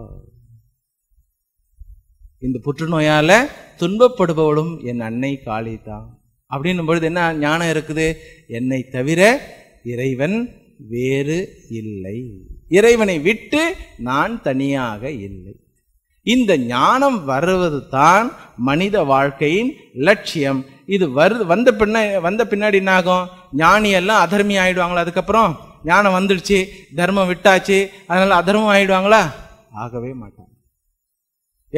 இந்த புற்றுநோயால் துன்பப்படுபவளும் என் அன்னை காளி தான் அப்படின்னும் பொழுது என்ன ஞானம் இருக்குது என்னை தவிர இறைவன் வேறு இல்லை இறைவனை விட்டு நான் தனியாக இல்லை இந்த ஞானம் வருவது தான் மனித வாழ்க்கையின் லட்சியம் இது வரு வந்த பின்ன வந்த பின்னாடி என்னாகும் ஞானி எல்லாம் அதர்மி ஆயிடுவாங்களா அதுக்கப்புறம் ஞானம் வந்துடுச்சு தர்மம் விட்டாச்சு அதனால அதர்மம் ஆயிடுவாங்களா ஆகவே மாட்டாங்க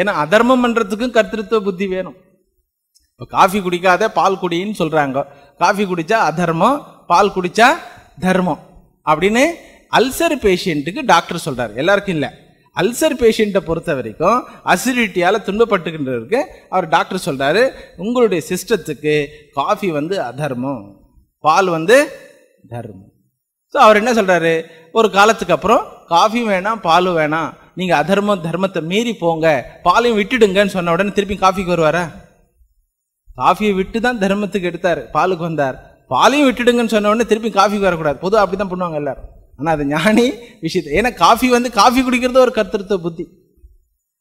ஏன்னா அதர்மம் பண்ணுறதுக்கும் கர்த்தத்துவ புத்தி வேணும் இப்போ காஃபி குடிக்காத பால் குடின்னு சொல்கிறாங்க காஃபி குடித்தா அதர்மம் பால் குடித்தா தர்மம் அப்படின்னு அல்சர் பேஷண்ட்டுக்கு டாக்டர் சொல்கிறார் எல்லாருக்கும் இல்லை அல்சர் பேஷண்ட்டை பொறுத்த வரைக்கும் அசிடிட்டியால் துன்பப்பட்டுக்கின்றவருக்கு அவர் டாக்டர் சொல்கிறாரு உங்களுடைய சிஸ்டத்துக்கு காஃபி வந்து அதர்மம் பால் வந்து தர்மம் ஸோ அவர் என்ன சொல்கிறாரு ஒரு காலத்துக்கு அப்புறம் காஃபி வேணாம் பாலும் வேணாம் நீங்கள் அதர்மம் தர்மத்தை மீறி போங்க பாலையும் விட்டுடுங்கன்னு சொன்ன உடனே திருப்பி காஃபிக்கு வருவாரா காஃபியை விட்டு தான் தர்மத்துக்கு எடுத்தார் பாலுக்கு வந்தார் பாலையும் விட்டுடுங்கன்னு சொன்ன உடனே திருப்பி காஃபிக்கு வரக்கூடாது பொதுவாக அப்படி தான் பண்ணுவாங்க எல்லாரும் ஆனால் அது ஞானி விஷயத்தை ஏன்னா காஃபி வந்து காஃபி குடிக்கிறது ஒரு கர்த்தத்துவ புத்தி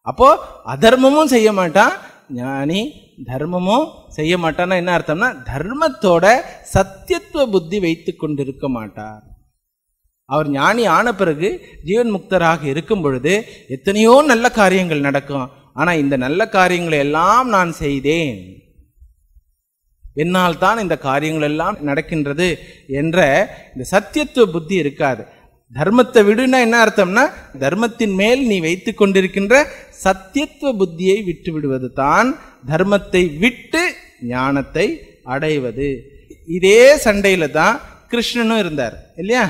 அப்போது அதர்மமும் செய்ய மாட்டான் ஞானி தர்மமும் செய்ய மாட்டான்னா என்ன அர்த்தம்னா தர்மத்தோட சத்தியத்துவ புத்தி வைத்து கொண்டிருக்க மாட்டார் அவர் ஞானி ஆன பிறகு ஜீவன் முக்தராக இருக்கும் பொழுது எத்தனையோ நல்ல காரியங்கள் நடக்கும் ஆனால் இந்த நல்ல காரியங்களை எல்லாம் நான் செய்தேன் என்னால் தான் இந்த காரியங்கள் எல்லாம் நடக்கின்றது என்ற இந்த சத்தியத்துவ புத்தி இருக்காது தர்மத்தை விடுனா என்ன அர்த்தம்னா தர்மத்தின் மேல் நீ வைத்து கொண்டிருக்கின்ற சத்தியத்துவ புத்தியை விட்டு விடுவது தான் தர்மத்தை விட்டு ஞானத்தை அடைவது இதே சண்டையில் தான் கிருஷ்ணனும் இருந்தார் இல்லையா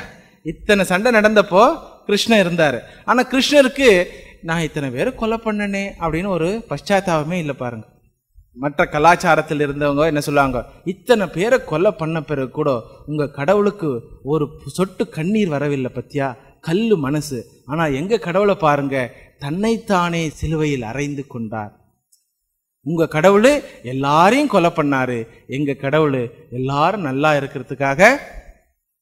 இத்தனை சண்டை நடந்தப்போ கிருஷ்ணன் இருந்தார் ஆனால் கிருஷ்ணருக்கு நான் இத்தனை பேர் கொலை பண்ணனே அப்படின்னு ஒரு பச்சாத்தாபமே இல்லை பாருங்க மற்ற கலாச்சாரத்தில் இருந்தவங்க என்ன சொல்லுவாங்க இத்தனை பேரை கொலை பண்ண பிறகு கூட உங்கள் கடவுளுக்கு ஒரு சொட்டு கண்ணீர் வரவில்லை பத்தியா கல் மனசு ஆனால் எங்கள் கடவுளை பாருங்க தன்னைத்தானே சிலுவையில் அரைந்து கொண்டார் உங்கள் கடவுள் எல்லாரையும் கொலை பண்ணாரு எங்கள் கடவுள் எல்லாரும் நல்லா இருக்கிறதுக்காக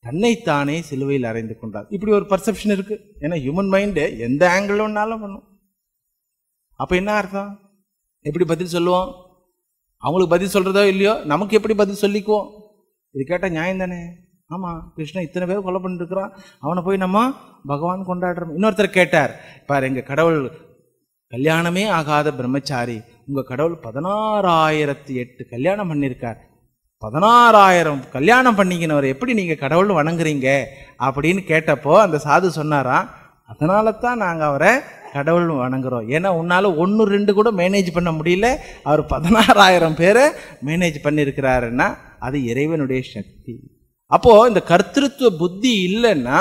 தன்னைத்தானே சிலுவையில் அரைந்து கொண்டார் இப்படி ஒரு பர்செப்ஷன் இருக்குது ஏன்னா ஹியூமன் மைண்டு எந்த ஆங்கிள் ஒன்றாலும் பண்ணும் அப்போ என்ன அர்த்தம் எப்படி பதில் சொல்லுவோம் அவங்களுக்கு பதில் சொல்கிறதோ இல்லையோ நமக்கு எப்படி பதில் சொல்லிக்குவோம் இது கேட்டால் நியாயம் தானே ஆமாம் கிருஷ்ணன் இத்தனை பேர் கொலை பண்ணிட்டுருக்குறான் அவனை போய் நம்ம பகவான் கொண்டாடுறோம் இன்னொருத்தர் கேட்டார் பாரு எங்கள் கடவுள் கல்யாணமே ஆகாத பிரம்மச்சாரி உங்கள் கடவுள் பதினாறாயிரத்தி எட்டு கல்யாணம் பண்ணியிருக்கார் பதினாறாயிரம் கல்யாணம் பண்ணிக்கினவர் எப்படி நீங்கள் கடவுள் வணங்குறீங்க அப்படின்னு கேட்டப்போ அந்த சாது சொன்னாராம் அதனால தான் நாங்கள் அவரை கடவுள் வணங்குறோம் ஏன்னா உன்னால் ஒன்று ரெண்டு கூட மேனேஜ் பண்ண முடியல அவர் பதினாறாயிரம் பேரை மேனேஜ் பண்ணியிருக்கிறாருன்னா அது இறைவனுடைய சக்தி அப்போது இந்த கர்த்திருத்துவ புத்தி இல்லைன்னா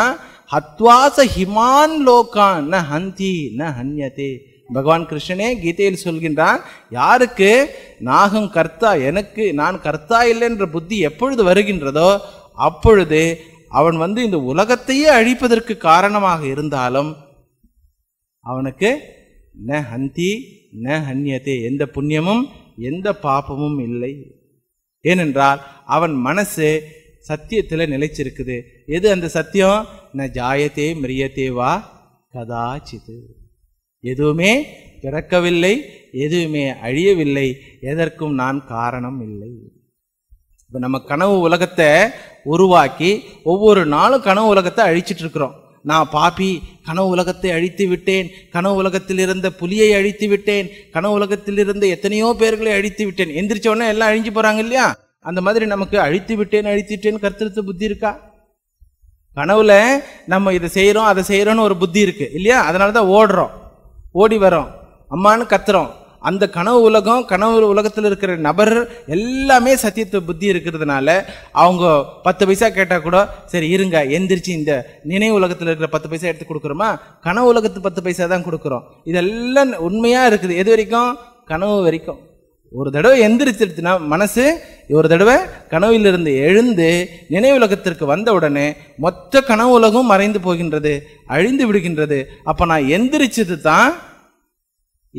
ஹத்வாச ஹிமான் லோகான் ந ஹந்தி ந ஹன்யதே பகவான் கிருஷ்ணனே கீதையில் சொல்கின்றான் யாருக்கு நாகம் கர்த்தா எனக்கு நான் கர்த்தா இல்லைன்ற புத்தி எப்பொழுது வருகின்றதோ அப்பொழுது அவன் வந்து இந்த உலகத்தையே அழிப்பதற்கு காரணமாக இருந்தாலும் அவனுக்கு ந ஹந்தி ந ஹன்யத்தே எந்த புண்ணியமும் எந்த பாப்பமும் இல்லை ஏனென்றால் அவன் மனசு சத்தியத்தில் நிலைச்சிருக்குது எது அந்த சத்தியம் ந ஜாயத்தே மிரியத்தே வா கதாச்சிது எதுவுமே பிறக்கவில்லை எதுவுமே அழியவில்லை எதற்கும் நான் காரணம் இல்லை இப்போ நம்ம கனவு உலகத்தை உருவாக்கி ஒவ்வொரு நாளும் கனவு உலகத்தை அழிச்சிட்ருக்குறோம் நான் பாப்பி கனவு உலகத்தை அழித்து விட்டேன் கனவு உலகத்தில் இருந்த புலியை அழித்து விட்டேன் கனவு உலகத்தில் இருந்த எத்தனையோ பேர்களை அழித்து விட்டேன் உடனே எல்லாம் அழிஞ்சு போகிறாங்க இல்லையா அந்த மாதிரி நமக்கு அழித்து விட்டேன் அழித்துட்டேன் கருத்திருத்த புத்தி இருக்கா கனவுல நம்ம இதை செய்கிறோம் அதை செய்கிறோன்னு ஒரு புத்தி இருக்குது இல்லையா அதனாலதான் தான் ஓடுறோம் ஓடி வரோம் அம்மானு கத்துறோம் அந்த கனவு உலகம் கனவு உலகத்தில் இருக்கிற நபர் எல்லாமே சத்தியத்துவ புத்தி இருக்கிறதுனால அவங்க பத்து பைசா கேட்டால் கூட சரி இருங்க எந்திரிச்சு இந்த நினைவு உலகத்தில் இருக்கிற பத்து பைசா எடுத்து கொடுக்குறோமா கனவு உலகத்து பத்து பைசா தான் கொடுக்குறோம் இதெல்லாம் உண்மையாக இருக்குது எது வரைக்கும் கனவு வரைக்கும் ஒரு தடவை எந்திரிச்சிருச்சுன்னா மனசு ஒரு தடவை கனவிலிருந்து எழுந்து நினைவுலகத்திற்கு வந்த உடனே மொத்த கனவு உலகம் மறைந்து போகின்றது அழிந்து விடுகின்றது அப்போ நான் எந்திரிச்சது தான்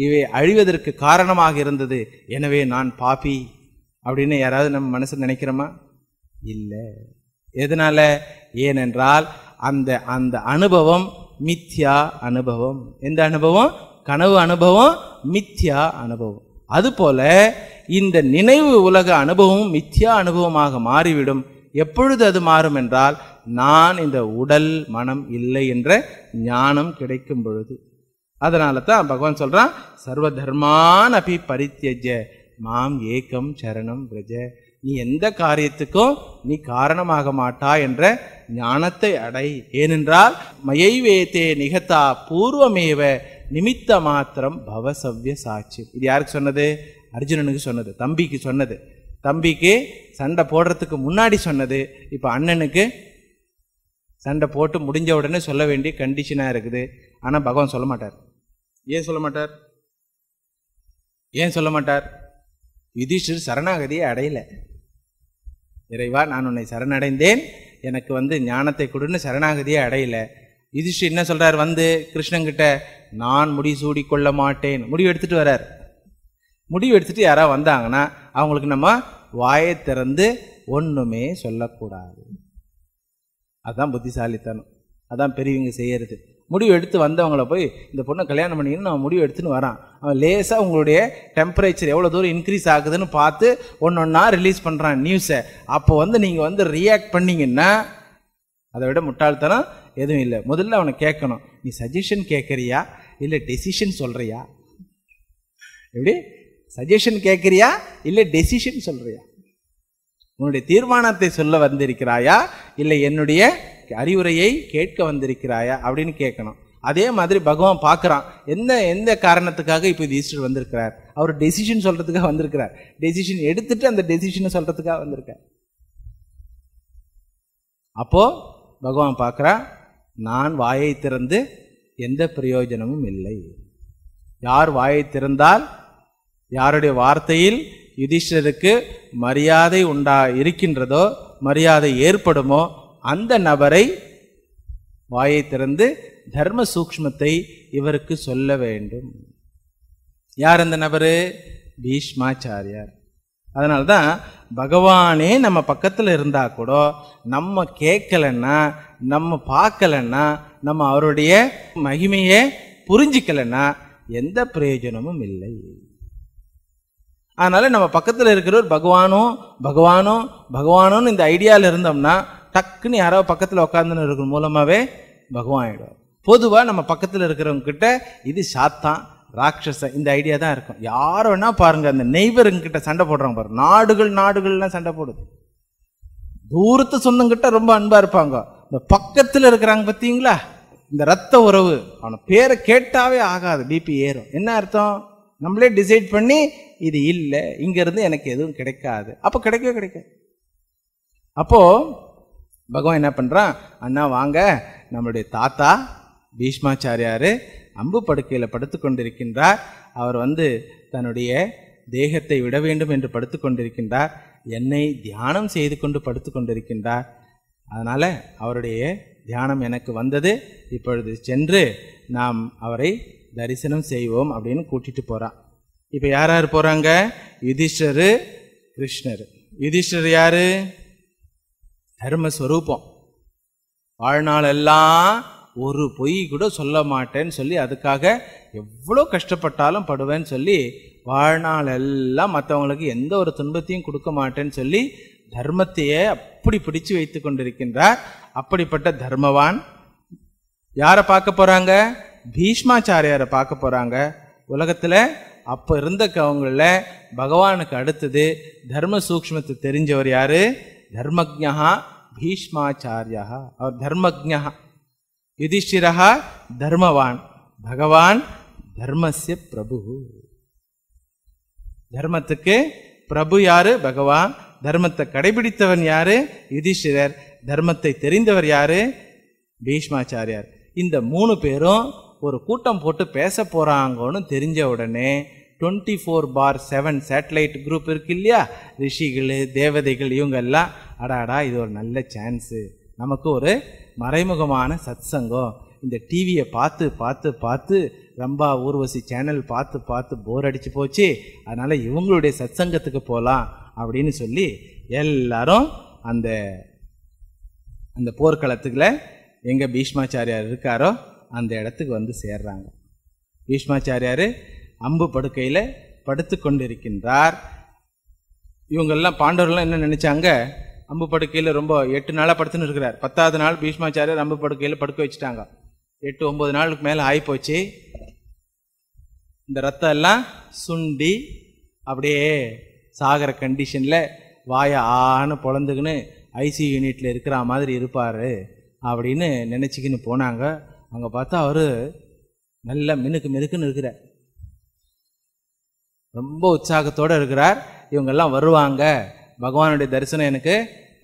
இவை அழிவதற்கு காரணமாக இருந்தது எனவே நான் பாப்பி அப்படின்னு யாராவது நம்ம மனசு நினைக்கிறோமா இல்லை எதனால் ஏனென்றால் அந்த அந்த அனுபவம் மித்யா அனுபவம் எந்த அனுபவம் கனவு அனுபவம் மித்யா அனுபவம் அதுபோல இந்த நினைவு உலக அனுபவம் மித்யா அனுபவமாக மாறிவிடும் எப்பொழுது அது மாறும் என்றால் நான் இந்த உடல் மனம் இல்லை என்ற ஞானம் கிடைக்கும் பொழுது அதனால தான் பகவான் சொல்கிறான் சர்வ தர்மான் அப்படி பரித்தியஜ மாம் ஏக்கம் சரணம் பிரஜ நீ எந்த காரியத்துக்கும் நீ காரணமாக மாட்டா என்ற ஞானத்தை அடை ஏனென்றால் மயைவேத்தே நிகத்தா பூர்வமேவ நிமித்த மாத்திரம் பவசவ்ய சாட்சி இது யாருக்கு சொன்னது அர்ஜுனனுக்கு சொன்னது தம்பிக்கு சொன்னது தம்பிக்கு சண்டை போடுறதுக்கு முன்னாடி சொன்னது இப்போ அண்ணனுக்கு சண்டை போட்டு முடிஞ்ச உடனே சொல்ல வேண்டிய கண்டிஷனாக இருக்குது ஆனால் பகவான் சொல்ல மாட்டார் ஏன் சொல்ல மாட்டார் ஏன் சொல்ல மாட்டார் யுதிஷ்டர் சரணாகதியை அடையலை இறைவா நான் உன்னை சரணடைந்தேன் எனக்கு வந்து ஞானத்தை கொடுன்னு சரணாகதியை அடையலை யுதிஷ்டர் என்ன சொல்றார் வந்து கிருஷ்ணங்கிட்ட நான் முடி சூடி கொள்ள மாட்டேன் முடிவு எடுத்துட்டு வரார் முடிவு எடுத்துகிட்டு யாராவது வந்தாங்கன்னா அவங்களுக்கு நம்ம வாயை திறந்து ஒன்றுமே சொல்லக்கூடாது அதுதான் புத்திசாலித்தனம் அதான் பெரியவங்க செய்யறது முடிவு எடுத்து வந்தவங்கள போய் இந்த பொண்ணை கல்யாணம் பண்ணிக்கணும் நான் முடிவு எடுத்துன்னு வரான் அவன் லேசாக உங்களுடைய டெம்பரேச்சர் எவ்வளோ தூரம் இன்க்ரீஸ் ஆகுதுன்னு பார்த்து ஒன்று ஒன்றா ரிலீஸ் பண்ணுறான் நியூஸை அப்போ வந்து நீங்கள் வந்து ரியாக்ட் பண்ணிங்கன்னா அதை விட முட்டாள்தனம் எதுவும் இல்லை முதல்ல அவனை கேட்கணும் நீ சஜஷன் கேட்குறியா இல்லை டெசிஷன் சொல்கிறியா எப்படி சஜஷன் கேட்குறியா இல்லை டெசிஷன் சொல்கிறியா உன்னுடைய தீர்மானத்தை சொல்ல வந்திருக்கிறாயா இல்லை என்னுடைய அறிவுரையை கேட்க வந்திருக்கிறாயா அப்படின்னு கேட்கணும் அதே மாதிரி பகவான் பார்க்குறான் என்ன எந்த காரணத்துக்காக இப்போ இது ஈஸ்டர் வந்திருக்கிறார் அவர் டெசிஷன் சொல்கிறதுக்காக வந்திருக்கிறார் டெசிஷன் எடுத்துட்டு அந்த டெசிஷனை சொல்கிறதுக்காக வந்திருக்கார் அப்போது பகவான் பார்க்குறா நான் வாயை திறந்து எந்த பிரயோஜனமும் இல்லை யார் வாயை திறந்தால் யாருடைய வார்த்தையில் யுதிஷ்டருக்கு மரியாதை உண்டா இருக்கின்றதோ மரியாதை ஏற்படுமோ அந்த நபரை வாயை திறந்து தர்ம சூக்மத்தை இவருக்கு சொல்ல வேண்டும் யார் அந்த நபர் பீஷ்மாச்சாரியார் அதனால்தான் தான் பகவானே நம்ம பக்கத்தில் இருந்தால் கூட நம்ம கேட்கலன்னா நம்ம பார்க்கலன்னா நம்ம அவருடைய மகிமையை புரிஞ்சிக்கலன்னா எந்த பிரயோஜனமும் இல்லை அதனால் நம்ம பக்கத்தில் இருக்கிறவர் பகவானும் பகவானும் பகவானோன்னு இந்த ஐடியாவில் இருந்தோம்னா டக்குன்னு யாரோ பக்கத்தில் உட்காந்துன்னு இருக்கிற மூலமாகவே பகவான் ஆகிடுவார் பொதுவாக நம்ம பக்கத்தில் இருக்கிறவங்க கிட்ட இது சாத்தான் ராட்சச இந்த ஐடியா தான் இருக்கும் யார் வேணா பாருங்க அந்த நெய்பருங்கிட்ட சண்டை போடுறாங்க பாருங்க நாடுகள் நாடுகள்லாம் சண்டை போடுது தூரத்து சொந்தங்கிட்ட ரொம்ப அன்பாக இருப்பாங்க இந்த பக்கத்தில் இருக்கிறாங்க பார்த்தீங்களா இந்த ரத்த உறவு அவனை பேரை கேட்டாவே ஆகாது பிபி ஏறும் என்ன அர்த்தம் நம்மளே டிசைட் பண்ணி இது இல்லை இங்கேருந்து எனக்கு எதுவும் கிடைக்காது அப்போ கிடைக்கவே கிடைக்காது அப்போது பகவான் என்ன பண்ணுறான் அண்ணா வாங்க நம்மளுடைய தாத்தா பீஷ்மாச்சாரியார் அம்பு படுக்கையில் படுத்து கொண்டிருக்கின்றார் அவர் வந்து தன்னுடைய தேகத்தை விட வேண்டும் என்று படுத்து கொண்டிருக்கின்றார் என்னை தியானம் செய்து கொண்டு படுத்து கொண்டிருக்கின்றார் அதனால் அவருடைய தியானம் எனக்கு வந்தது இப்பொழுது சென்று நாம் அவரை தரிசனம் செய்வோம் அப்படின்னு கூட்டிகிட்டு போகிறான் இப்போ யார் யார் போகிறாங்க யுதிஷ்டரு கிருஷ்ணர் யுதிஷ்டர் யார் தர்மஸ்வரூபம் வாழ்நாளெல்லாம் ஒரு பொய் கூட சொல்ல மாட்டேன்னு சொல்லி அதுக்காக எவ்வளோ கஷ்டப்பட்டாலும் படுவேன்னு சொல்லி வாழ்நாள் எல்லாம் மற்றவங்களுக்கு எந்த ஒரு துன்பத்தையும் கொடுக்க மாட்டேன்னு சொல்லி தர்மத்தையே அப்படி பிடிச்சு வைத்து கொண்டிருக்கின்றார் அப்படிப்பட்ட தர்மவான் யாரை பார்க்க போகிறாங்க பீஷ்மாச்சாரியாரை பார்க்க போகிறாங்க உலகத்தில் அப்போ இருந்தவங்களில் பகவானுக்கு அடுத்தது தர்ம சூக்மத்தை தெரிஞ்சவர் யார் தர்மஜா பீஷ்மாச்சாரியா அவர் தர்மஜா யுதிஷிரா தர்மவான் பகவான் தர்மசிய பிரபு தர்மத்துக்கு பிரபு யாரு பகவான் தர்மத்தை கடைபிடித்தவன் யாரு யுதிஷிரர் தர்மத்தை தெரிந்தவர் யாரு பீஷ்மாச்சாரியார் இந்த மூணு பேரும் ஒரு கூட்டம் போட்டு பேச போறாங்கன்னு தெரிஞ்ச உடனே twenty four by seven satellite group இருக்கு இல்லையா ரிஷிகள் தேவதைகள் இவங்கெல்லாம் அடாடா இது ஒரு நல்ல சான்ஸு நமக்கு ஒரு மறைமுகமான சத் சங்கம் இந்த டிவியை பார்த்து பார்த்து பார்த்து ரொம்ப ஊர்வசி சேனல் பார்த்து பார்த்து போர் அடித்து போச்சு அதனால் இவங்களுடைய சத் சங்கத்துக்கு போகலாம் அப்படின்னு சொல்லி எல்லாரும் அந்த அந்த போர்க்களத்துக்குள்ள எங்கே பீஷ்மாச்சாரியார் இருக்காரோ அந்த இடத்துக்கு வந்து சேர்றாங்க பீஷ்மாச்சாரியார் அம்பு படுக்கையில் படுத்து கொண்டிருக்கின்றார் இவங்கெல்லாம் பாண்டவர்கள்லாம் என்ன நினச்சாங்க அம்பு படுக்கையில் ரொம்ப எட்டு நாளாக படுத்துன்னு இருக்கிறார் பத்தாவது நாள் பீஷ்மாச்சாரியர் அம்பு படுக்கையில் படுக்க வச்சுட்டாங்க எட்டு ஒம்பது நாளுக்கு மேலே ஆகிப்போச்சு இந்த ரத்தம் எல்லாம் சுண்டி அப்படியே சாகிற கண்டிஷனில் வாயை ஆன்னு பொழந்துக்கின்னு ஐசி யூனிட்டில் இருக்கிற மாதிரி இருப்பார் அப்படின்னு நினச்சிக்கின்னு போனாங்க அங்கே பார்த்தா அவர் நல்ல மினுக்கு மினுக்குன்னு இருக்கிறார் ரொம்ப உற்சாகத்தோடு இருக்கிறார் இவங்கெல்லாம் வருவாங்க பகவானுடைய தரிசனம் எனக்கு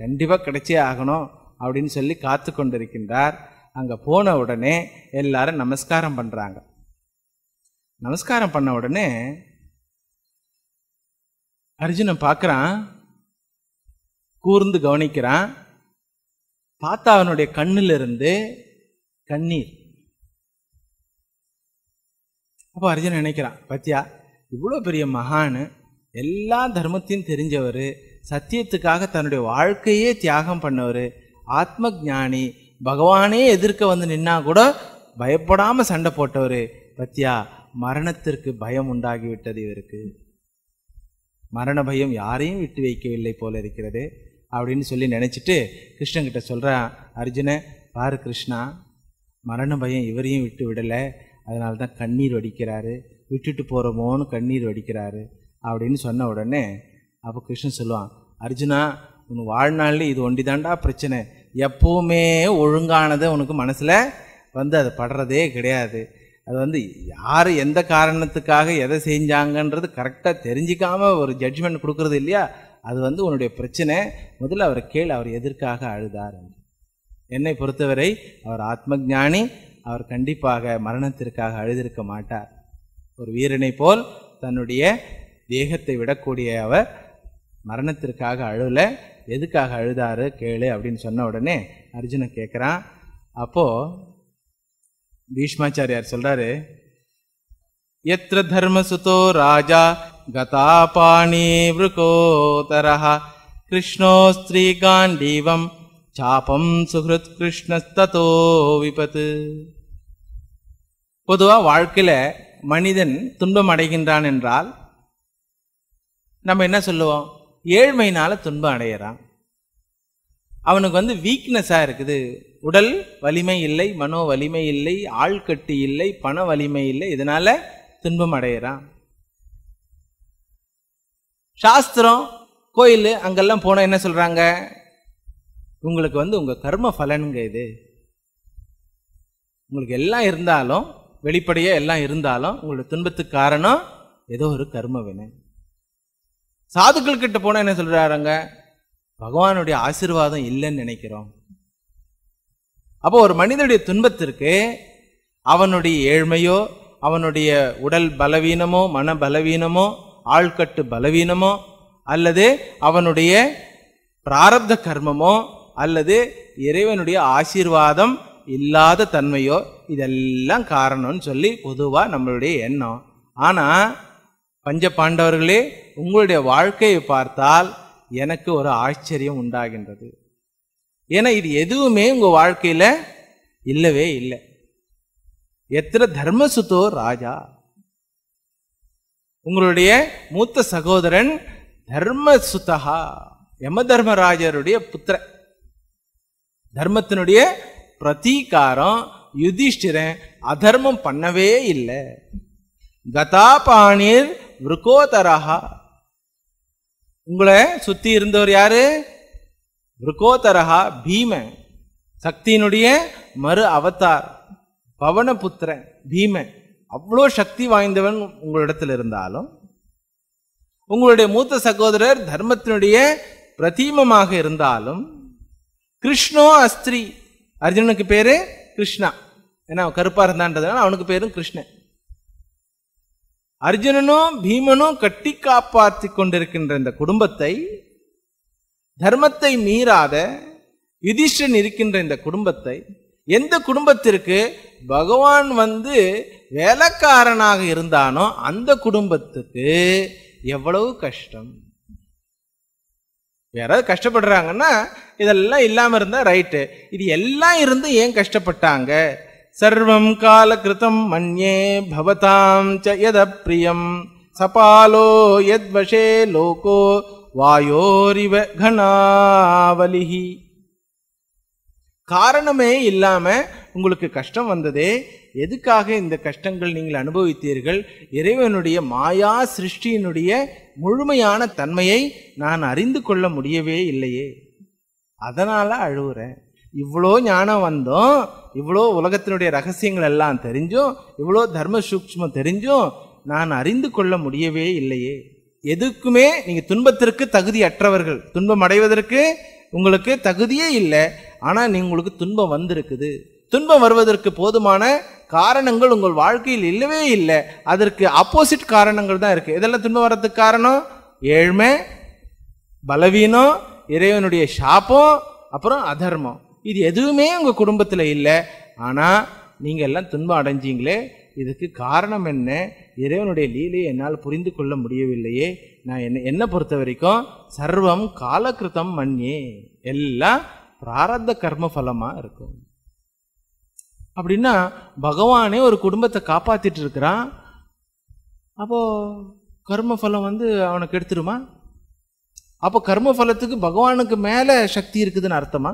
கண்டிப்பாக கிடைச்சே ஆகணும் அப்படின்னு சொல்லி காத்து கொண்டிருக்கின்றார் அங்கே போன உடனே எல்லாரும் நமஸ்காரம் பண்ணுறாங்க நமஸ்காரம் பண்ண உடனே அர்ஜுனன் பார்க்குறான் கூர்ந்து கவனிக்கிறான் பார்த்தா அவனுடைய கண்ணிலிருந்து கண்ணீர் அப்போ அர்ஜுனன் நினைக்கிறான் பத்தியா இவ்வளோ பெரிய மகான் எல்லா தர்மத்தையும் தெரிஞ்சவர் சத்தியத்துக்காக தன்னுடைய வாழ்க்கையே தியாகம் பண்ணவர் ஆத்ம ஜானி பகவானே எதிர்க்க வந்து நின்னா கூட பயப்படாமல் சண்டை போட்டவர் பத்தியா மரணத்திற்கு பயம் உண்டாகிவிட்டது இவருக்கு மரண பயம் யாரையும் விட்டு வைக்கவில்லை போல இருக்கிறது அப்படின்னு சொல்லி நினச்சிட்டு கிருஷ்ணங்கிட்ட சொல்கிறான் அர்ஜுன பாரு கிருஷ்ணா மரண பயம் இவரையும் விட்டு விடலை அதனால தான் கண்ணீர் வடிக்கிறாரு விட்டுட்டு போகிறோமோன்னு கண்ணீர் வடிக்கிறாரு அப்படின்னு சொன்ன உடனே அப்போ கிருஷ்ணன் சொல்லுவான் அர்ஜுனா உன் வாழ்நாளில் இது ஒண்டிதாண்டா பிரச்சனை எப்போவுமே ஒழுங்கானதை உனக்கு மனசில் வந்து அது படுறதே கிடையாது அது வந்து யார் எந்த காரணத்துக்காக எதை செஞ்சாங்கன்றது கரெக்டாக தெரிஞ்சிக்காமல் ஒரு ஜட்ஜ்மெண்ட் கொடுக்குறது இல்லையா அது வந்து உன்னுடைய பிரச்சனை முதல்ல அவரை கேள் அவர் எதற்காக அழுதார் என்னை பொறுத்தவரை அவர் ஆத்ம ஞானி அவர் கண்டிப்பாக மரணத்திற்காக அழுதிருக்க மாட்டார் ஒரு வீரனை போல் தன்னுடைய தேகத்தை விடக்கூடிய அவர் மரணத்திற்காக அழுல எதுக்காக அழுதாரு கேளு அப்படின்னு சொன்ன உடனே அர்ஜுனன் கேட்குறான் அப்போது பீஷ்மாச்சாரியார் சொல்கிறாரு எத்திர தர்மசுதோ ராஜா பாணி விருகோதரா கிருஷ்ணோ ஸ்திரீ காண்டீவம் சாபம் சுஹத் கிருஷ்ணஸ்தோ விபத்து பொதுவாக வாழ்க்கையில் மனிதன் துன்பம் அடைகின்றான் என்றால் நம்ம என்ன சொல்லுவோம் ஏழ்மையினால் துன்பம் அடையிறான் அவனுக்கு வந்து வீக்னஸாக இருக்குது உடல் வலிமை இல்லை மனோ வலிமை இல்லை ஆள்கட்டி இல்லை பண வலிமை இல்லை இதனால் துன்பம் அடையிறான் சாஸ்திரம் கோயில் அங்கெல்லாம் போனால் என்ன சொல்கிறாங்க உங்களுக்கு வந்து உங்கள் கர்ம பலனுங்க இது உங்களுக்கு எல்லாம் இருந்தாலும் வெளிப்படையாக எல்லாம் இருந்தாலும் உங்களுடைய துன்பத்துக்கு காரணம் ஏதோ ஒரு கர்ம வினை சாதுக்கள் கிட்ட போனால் என்ன சொல்கிறாருங்க பகவானுடைய ஆசிர்வாதம் இல்லைன்னு நினைக்கிறோம் அப்போ ஒரு மனிதனுடைய துன்பத்திற்கு அவனுடைய ஏழ்மையோ அவனுடைய உடல் பலவீனமோ மன பலவீனமோ ஆழ்கட்டு பலவீனமோ அல்லது அவனுடைய பிராரப்த கர்மமோ அல்லது இறைவனுடைய ஆசீர்வாதம் இல்லாத தன்மையோ இதெல்லாம் காரணம்னு சொல்லி பொதுவாக நம்மளுடைய எண்ணம் ஆனால் பஞ்ச பாண்டவர்களே உங்களுடைய வாழ்க்கையை பார்த்தால் எனக்கு ஒரு ஆச்சரியம் உண்டாகின்றது ஏன்னா இது எதுவுமே உங்கள் வாழ்க்கையில் இல்லவே இல்லை எத்தனை தர்மசுத்தோ ராஜா உங்களுடைய மூத்த சகோதரன் தர்மசுத்தகா யம தர்மராஜருடைய புத்திர தர்மத்தினுடைய பிரதீகாரம் யுதிஷ்டிரன் அதர்மம் பண்ணவே இல்லை கதாபாணிர் விருக்கோதரஹா உங்களை சுத்தி இருந்தவர் யாரு விருக்கோதரஹா பீம சக்தியினுடைய மறு அவதார் பவனபுத்திரன் பீம அவ்வளோ சக்தி வாய்ந்தவன் உங்களிடத்தில் இருந்தாலும் உங்களுடைய மூத்த சகோதரர் தர்மத்தினுடைய பிரதீமமாக இருந்தாலும் கிருஷ்ணோ அஸ்திரி அர்ஜுனனுக்கு பேரு கிருஷ்ணா ஏன்னா அவன் கருப்பாக இருந்தான்றதுனால அவனுக்கு பேரும் கிருஷ்ணன் அர்ஜுனனும் பீமனும் கட்டி காப்பாற்றி கொண்டிருக்கின்ற இந்த குடும்பத்தை தர்மத்தை மீறாத யுதிஷ்டன் இருக்கின்ற இந்த குடும்பத்தை எந்த குடும்பத்திற்கு பகவான் வந்து வேலைக்காரனாக இருந்தானோ அந்த குடும்பத்துக்கு எவ்வளவு கஷ்டம் யாராவது கஷ்டப்படுறாங்கன்னா இதெல்லாம் இல்லாமல் இருந்தால் ரைட்டு இது எல்லாம் இருந்து ஏன் கஷ்டப்பட்டாங்க सर्वं कालकृतं मन्ये பவதாம் च यदप्रियं சபாலோ यद्वशे லோகோ வாயோரிவ கணாவலிஹி காரணமே இல்லாம உங்களுக்கு கஷ்டம் வந்ததே எதுக்காக இந்த கஷ்டங்கள் நீங்கள் அனுபவித்தீர்கள் இறைவனுடைய மாயா சிருஷ்டியினுடைய முழுமையான தன்மையை நான் அறிந்து கொள்ள முடியவே இல்லையே அதனால அழுகுறேன் இவ்வளோ ஞானம் வந்தோம் இவ்வளோ உலகத்தினுடைய ரகசியங்கள் எல்லாம் தெரிஞ்சும் இவ்வளோ தர்ம சூக்மம் தெரிஞ்சும் நான் அறிந்து கொள்ள முடியவே இல்லையே எதுக்குமே நீங்கள் துன்பத்திற்கு தகுதி அற்றவர்கள் துன்பம் அடைவதற்கு உங்களுக்கு தகுதியே இல்லை ஆனால் நீ உங்களுக்கு துன்பம் வந்திருக்குது துன்பம் வருவதற்கு போதுமான காரணங்கள் உங்கள் வாழ்க்கையில் இல்லவே இல்லை அதற்கு ஆப்போசிட் காரணங்கள் தான் இருக்குது இதெல்லாம் துன்பம் வர்றதுக்கு காரணம் ஏழ்மை பலவீனம் இறைவனுடைய சாபம் அப்புறம் அதர்மம் இது எதுவுமே உங்கள் குடும்பத்தில் இல்லை ஆனால் நீங்கள் எல்லாம் துன்பம் அடைஞ்சிங்களே இதுக்கு காரணம் என்ன இறைவனுடைய லீலையை என்னால் புரிந்து கொள்ள முடியவில்லையே நான் என்ன என்னை பொறுத்த வரைக்கும் சர்வம் காலகிருத்தம் மண்யே எல்லாம் பிராரத்த கர்ம ஃபலமாக இருக்கும் அப்படின்னா பகவானே ஒரு குடும்பத்தை காப்பாற்றிட்டு இருக்கிறான் அப்போது கர்மஃபலம் வந்து அவனுக்கு எடுத்துருமா அப்போ கர்மஃபலத்துக்கு பகவானுக்கு மேலே சக்தி இருக்குதுன்னு அர்த்தமா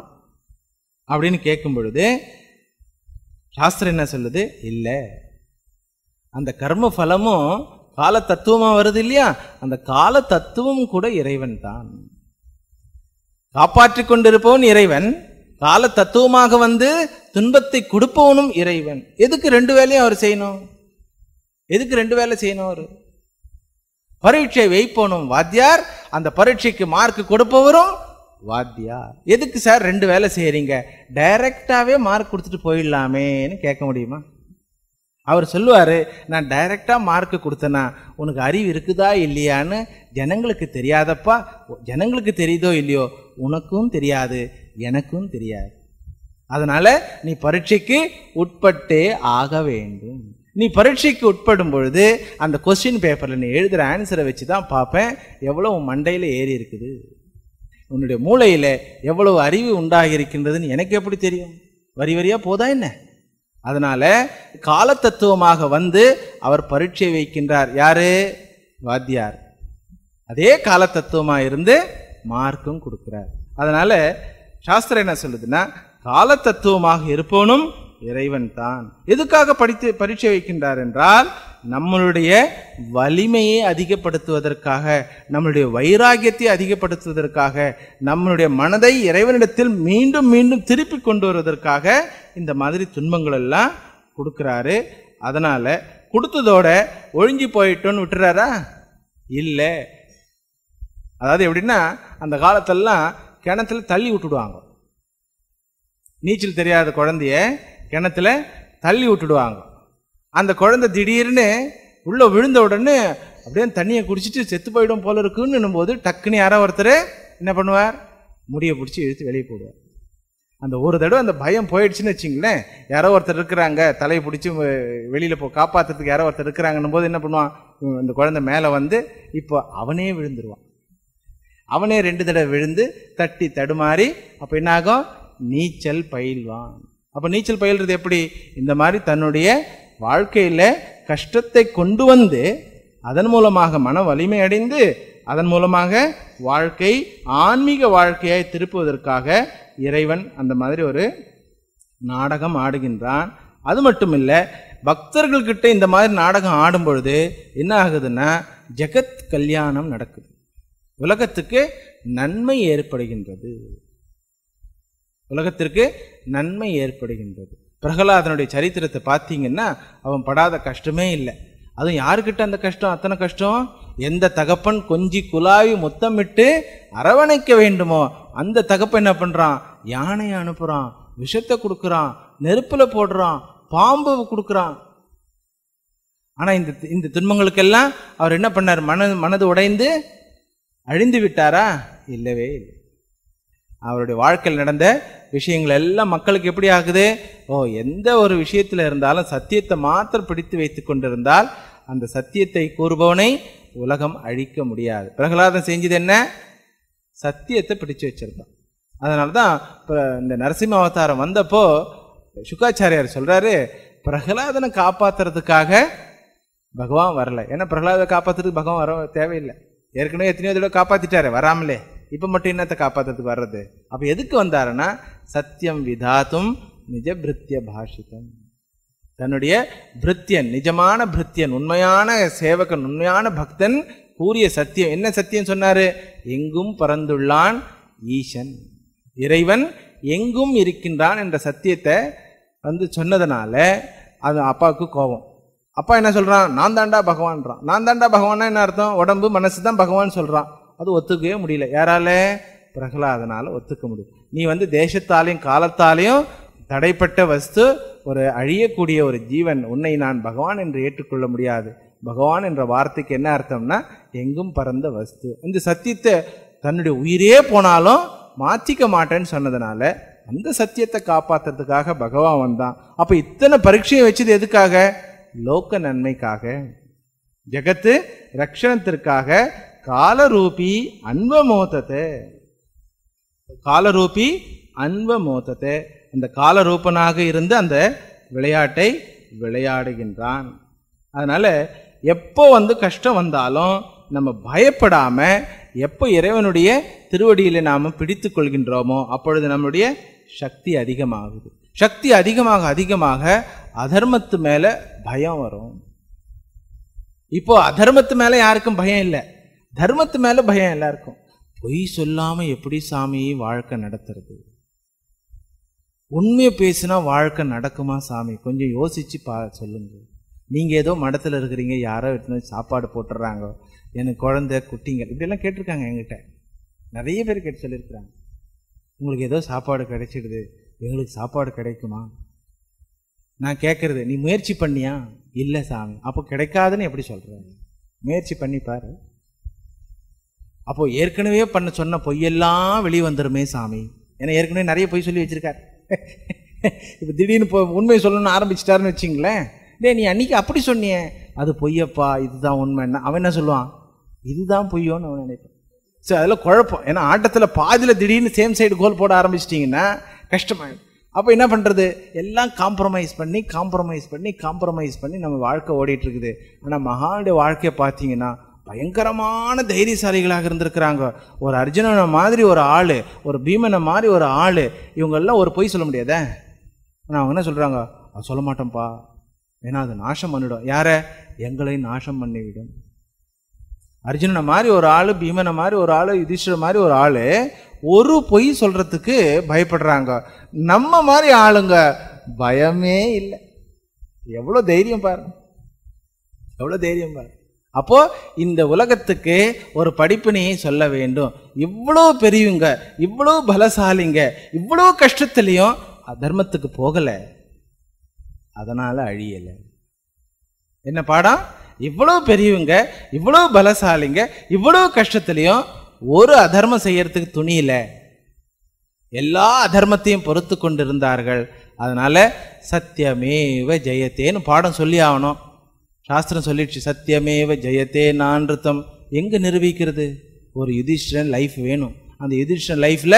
அப்படின்னு கேட்கும் பொழுது சாஸ்திரம் என்ன சொல்லுது இல்லை அந்த கர்ம பலமும் கால தத்துவமாக வருது இல்லையா அந்த கால தத்துவம் கூட இறைவன் தான் காப்பாற்றி கொண்டிருப்பவன் இறைவன் கால தத்துவமாக வந்து துன்பத்தை கொடுப்பவனும் இறைவன் எதுக்கு ரெண்டு வேலையும் அவர் செய்யணும் எதுக்கு ரெண்டு வேலை செய்யணும் அவர் பரீட்சை வைப்போனும் வாத்தியார் அந்த பரீட்சைக்கு மார்க் கொடுப்பவரும் வாத்தியா எதுக்கு சார் ரெண்டு வேலை செய்கிறீங்க டைரெக்டாகவே மார்க் கொடுத்துட்டு போயிடலாமேன்னு கேட்க முடியுமா அவர் சொல்லுவார் நான் டைரெக்டாக மார்க்கு கொடுத்தனா உனக்கு அறிவு இருக்குதா இல்லையான்னு ஜனங்களுக்கு தெரியாதப்பா ஜனங்களுக்கு தெரியுதோ இல்லையோ உனக்கும் தெரியாது எனக்கும் தெரியாது அதனால் நீ பரீட்சைக்கு உட்பட்டே ஆக வேண்டும் நீ பரீட்சைக்கு உட்படும் பொழுது அந்த கொஸ்டின் பேப்பரில் நீ எழுதுகிற ஆன்சரை வச்சு தான் பார்ப்பேன் எவ்வளோ உன் மண்டையில் ஏறி இருக்குது உன்னுடைய மூளையில் எவ்வளவு அறிவு இருக்கின்றதுன்னு எனக்கு எப்படி தெரியும் வரி வரியாக போதா என்ன அதனால் காலத்தத்துவமாக வந்து அவர் பரீட்சை வைக்கின்றார் யார் வாத்தியார் அதே காலத்தத்துவமாக இருந்து மார்க்கும் கொடுக்கிறார் அதனால் சாஸ்திரம் என்ன சொல்லுதுன்னா காலத்தத்துவமாக இருப்பவனும் இறைவன் தான் எதுக்காக படித்து பரீட்சை வைக்கின்றார் என்றால் நம்மளுடைய வலிமையை அதிகப்படுத்துவதற்காக நம்மளுடைய வைராகியத்தை அதிகப்படுத்துவதற்காக நம்மளுடைய மனதை இறைவனிடத்தில் மீண்டும் மீண்டும் திருப்பி கொண்டு வருவதற்காக இந்த மாதிரி துன்பங்கள் எல்லாம் கொடுக்குறாரு அதனால் கொடுத்ததோட ஒழுங்கி போயிட்டோன்னு விட்டுறாரா இல்லை அதாவது எப்படின்னா அந்த காலத்திலலாம் கிணத்துல தள்ளி விட்டுடுவாங்க நீச்சல் தெரியாத குழந்தைய கிணத்துல தள்ளி விட்டுடுவாங்க அந்த குழந்தை திடீர்னு உள்ளே விழுந்த உடனே அப்படியே தண்ணியை குடிச்சிட்டு செத்து போயிடும் போல இருக்குன்னு போது டக்குன்னு யாரோ ஒருத்தர் என்ன பண்ணுவார் முடியை பிடிச்சி இழுத்து வெளியே போடுவார் அந்த ஒரு தடவை அந்த பயம் போயிடுச்சுன்னு வச்சிங்களேன் யாரோ ஒருத்தர் இருக்கிறாங்க தலையை பிடிச்சி வெளியில் போ காப்பாற்றுறதுக்கு யாரோ ஒருத்தர் இருக்கிறாங்கன்னும் போது என்ன பண்ணுவான் அந்த குழந்தை மேலே வந்து இப்போ அவனே விழுந்துருவான் அவனே ரெண்டு தடவை விழுந்து தட்டி தடுமாறி அப்போ என்னாகும் நீச்சல் பயில்வான் அப்போ நீச்சல் பயில்றது எப்படி இந்த மாதிரி தன்னுடைய வாழ்க்கையில் கஷ்டத்தை கொண்டு வந்து அதன் மூலமாக மன வலிமை அடைந்து அதன் மூலமாக வாழ்க்கை ஆன்மீக வாழ்க்கையை திருப்புவதற்காக இறைவன் அந்த மாதிரி ஒரு நாடகம் ஆடுகின்றான் அது மட்டும் இல்லை பக்தர்கள்கிட்ட இந்த மாதிரி நாடகம் ஆடும் பொழுது என்ன ஆகுதுன்னா ஜெகத் கல்யாணம் நடக்குது உலகத்துக்கு நன்மை ஏற்படுகின்றது உலகத்திற்கு நன்மை ஏற்படுகின்றது பிரகலாதனுடைய சரித்திரத்தை பார்த்தீங்கன்னா அவன் படாத கஷ்டமே இல்லை அதுவும் யாருக்கிட்ட அந்த கஷ்டம் அத்தனை கஷ்டம் எந்த தகப்பன் கொஞ்சி குலாவி முத்தமிட்டு அரவணைக்க வேண்டுமோ அந்த தகப்பன் என்ன பண்ணுறான் யானையை அனுப்புகிறான் விஷத்தை கொடுக்குறான் நெருப்பில் போடுறான் பாம்பு கொடுக்குறான் ஆனால் இந்த இந்த துன்பங்களுக்கெல்லாம் அவர் என்ன பண்ணார் மன மனது உடைந்து அழிந்து விட்டாரா இல்லவே இல்லை அவருடைய வாழ்க்கையில் நடந்த விஷயங்கள் எல்லாம் மக்களுக்கு எப்படி ஆகுது ஓ எந்த ஒரு விஷயத்தில் இருந்தாலும் சத்தியத்தை மாத்திரம் பிடித்து வைத்து கொண்டிருந்தால் அந்த சத்தியத்தை கூறுபவனை உலகம் அழிக்க முடியாது பிரகலாதம் செஞ்சது என்ன சத்தியத்தை பிடிச்சு வச்சிருந்தான் அதனால தான் இந்த நரசிம்ம அவதாரம் வந்தப்போ சுக்காச்சாரியார் சொல்கிறாரு பிரகலாதனை காப்பாற்றுறதுக்காக பகவான் வரலை ஏன்னா பிரகலாதை காப்பாற்றுறதுக்கு பகவான் வர தேவையில்லை ஏற்கனவே எத்தனையோ தடவை காப்பாற்றிட்டாரு வராமலே இப்போ மட்டும் என்னத்தை காப்பாற்றுறதுக்கு வர்றது அப்போ எதுக்கு வந்தாருன்னா சத்தியம் விதாத்தும் நிஜ பிருத்திய பாஷிதம் தன்னுடைய பிருத்தியன் நிஜமான பிருத்தியன் உண்மையான சேவகன் உண்மையான பக்தன் கூறிய சத்தியம் என்ன சத்தியம் சொன்னார் எங்கும் பறந்துள்ளான் ஈசன் இறைவன் எங்கும் இருக்கின்றான் என்ற சத்தியத்தை வந்து சொன்னதுனால அது அப்பாவுக்கு கோபம் அப்பா என்ன சொல்கிறான் நான் தாண்டா பகவான்றான் நான் தாண்டா பகவான்னா என்ன அர்த்தம் உடம்பு மனசு தான் பகவான் சொல்கிறான் அது ஒத்துக்கவே முடியல யாரால பிரகலாதனால ஒத்துக்க முடியும் நீ வந்து தேசத்தாலையும் காலத்தாலையும் தடைப்பட்ட வஸ்து ஒரு அழியக்கூடிய ஒரு ஜீவன் உன்னை நான் பகவான் என்று ஏற்றுக்கொள்ள முடியாது பகவான் என்ற வார்த்தைக்கு என்ன அர்த்தம்னா எங்கும் பறந்த வஸ்து இந்த சத்தியத்தை தன்னுடைய உயிரே போனாலும் மாற்றிக்க மாட்டேன்னு சொன்னதுனால அந்த சத்தியத்தை காப்பாற்றுறதுக்காக பகவான் வந்தான் அப்போ இத்தனை பரீட்சையை வச்சது எதுக்காக லோக்க நன்மைக்காக ஜெகத்து ரக்ஷணத்திற்காக காலரூபி அன்பமோத்தத்தை காலரூபி அன்பமோத்தத்தை அந்த காலரூபனாக இருந்து அந்த விளையாட்டை விளையாடுகின்றான் அதனால் எப்போ வந்து கஷ்டம் வந்தாலும் நம்ம பயப்படாமல் எப்போ இறைவனுடைய திருவடியில் நாம் பிடித்து கொள்கின்றோமோ அப்பொழுது நம்முடைய சக்தி அதிகமாகுது சக்தி அதிகமாக அதிகமாக அதர்மத்து மேலே பயம் வரும் இப்போ அதர்மத்து மேலே யாருக்கும் பயம் இல்லை தர்மத்து மேலே பயம் எல்லாருக்கும் பொய் சொல்லாமல் எப்படி சாமியை வாழ்க்கை நடத்துறது உண்மையை பேசினா வாழ்க்கை நடக்குமா சாமி கொஞ்சம் யோசித்து பா சொல்லுங்க நீங்கள் ஏதோ மடத்தில் இருக்கிறீங்க யாரோ எடுத்து சாப்பாடு போட்டுடுறாங்க எனக்கு குழந்தை குட்டிங்க இப்படிலாம் கேட்டிருக்காங்க எங்கிட்ட நிறைய பேர் கேட்டு சொல்லியிருக்கிறாங்க உங்களுக்கு ஏதோ சாப்பாடு கிடைச்சிடுது எங்களுக்கு சாப்பாடு கிடைக்குமா நான் கேட்குறது நீ முயற்சி பண்ணியா இல்லை சாமி அப்போ கிடைக்காதுன்னு எப்படி சொல்கிறேன் முயற்சி பண்ணி பாரு அப்போது ஏற்கனவே பண்ண சொன்ன பொய்யெல்லாம் வெளியே வந்துடுமே சாமி ஏன்னா ஏற்கனவே நிறைய பொய் சொல்லி வச்சிருக்கார் இப்போ திடீர்னு இப்போ உண்மை சொல்லணும்னு ஆரம்பிச்சிட்டாருன்னு வச்சிங்களேன் டே நீ அன்றைக்கி அப்படி சொன்னியே அது பொய்யப்பா இதுதான் உண்மை என்ன அவன் என்ன சொல்லுவான் இதுதான் பொய்யோன்னு அவன் நினைப்பான் சரி அதெல்லாம் குழப்பம் ஏன்னா ஆட்டத்தில் பாதியில் திடீர்னு சேம் சைடு கோல் போட ஆரம்பிச்சிட்டிங்கன்னா கஷ்டமாயிடும் அப்போ என்ன பண்ணுறது எல்லாம் காம்ப்ரமைஸ் பண்ணி காம்ப்ரமைஸ் பண்ணி காம்ப்ரமைஸ் பண்ணி நம்ம வாழ்க்கை ஓடிட்டுருக்குது ஆனால் மகானுடைய வாழ்க்கையை பார்த்தீங்கன்னா பயங்கரமான தைரியசாலிகளாக இருந்திருக்கிறாங்க ஒரு அர்ஜுனனை மாதிரி ஒரு ஆள் ஒரு பீமனை மாதிரி ஒரு ஆள் இவங்கெல்லாம் ஒரு பொய் சொல்ல முடியாத ஆனால் அவங்க என்ன சொல்கிறாங்க அது சொல்ல மாட்டோம்ப்பா ஏன்னா அது நாசம் பண்ணிவிடும் யாரை எங்களை நாசம் பண்ணிவிடும் அர்ஜுனனை மாதிரி ஒரு ஆள் பீமனை மாதிரி ஒரு ஆள் யுதிஷ்டர் மாதிரி ஒரு ஆள் ஒரு பொய் சொல்கிறதுக்கு பயப்படுறாங்க நம்ம மாதிரி ஆளுங்க பயமே இல்லை எவ்வளோ தைரியம் பாருங்க எவ்வளோ தைரியம் பாருங்க அப்போது இந்த உலகத்துக்கு ஒரு படிப்பினையை சொல்ல வேண்டும் இவ்வளோ பெரியவங்க இவ்வளோ பலசாலிங்க இவ்வளோ கஷ்டத்துலேயும் தர்மத்துக்கு போகலை அதனால் அழியலை என்ன பாடம் இவ்வளோ பெரியவங்க இவ்வளோ பலசாலிங்க இவ்வளோ கஷ்டத்துலேயும் ஒரு அதர்மம் செய்யறதுக்கு துணியில எல்லா அதர்மத்தையும் பொறுத்து கொண்டிருந்தார்கள் அதனால் சத்தியமேவ ஜெயத்தேன்னு பாடம் சொல்லி ஆகணும் சாஸ்திரம் சொல்லிடுச்சு சத்தியமேவ ஜெயத்தே நான்றுத்தம் எங்கே நிரூபிக்கிறது ஒரு யுதிஷ்டன் லைஃப் வேணும் அந்த யுதிஷ்டன் லைஃப்பில்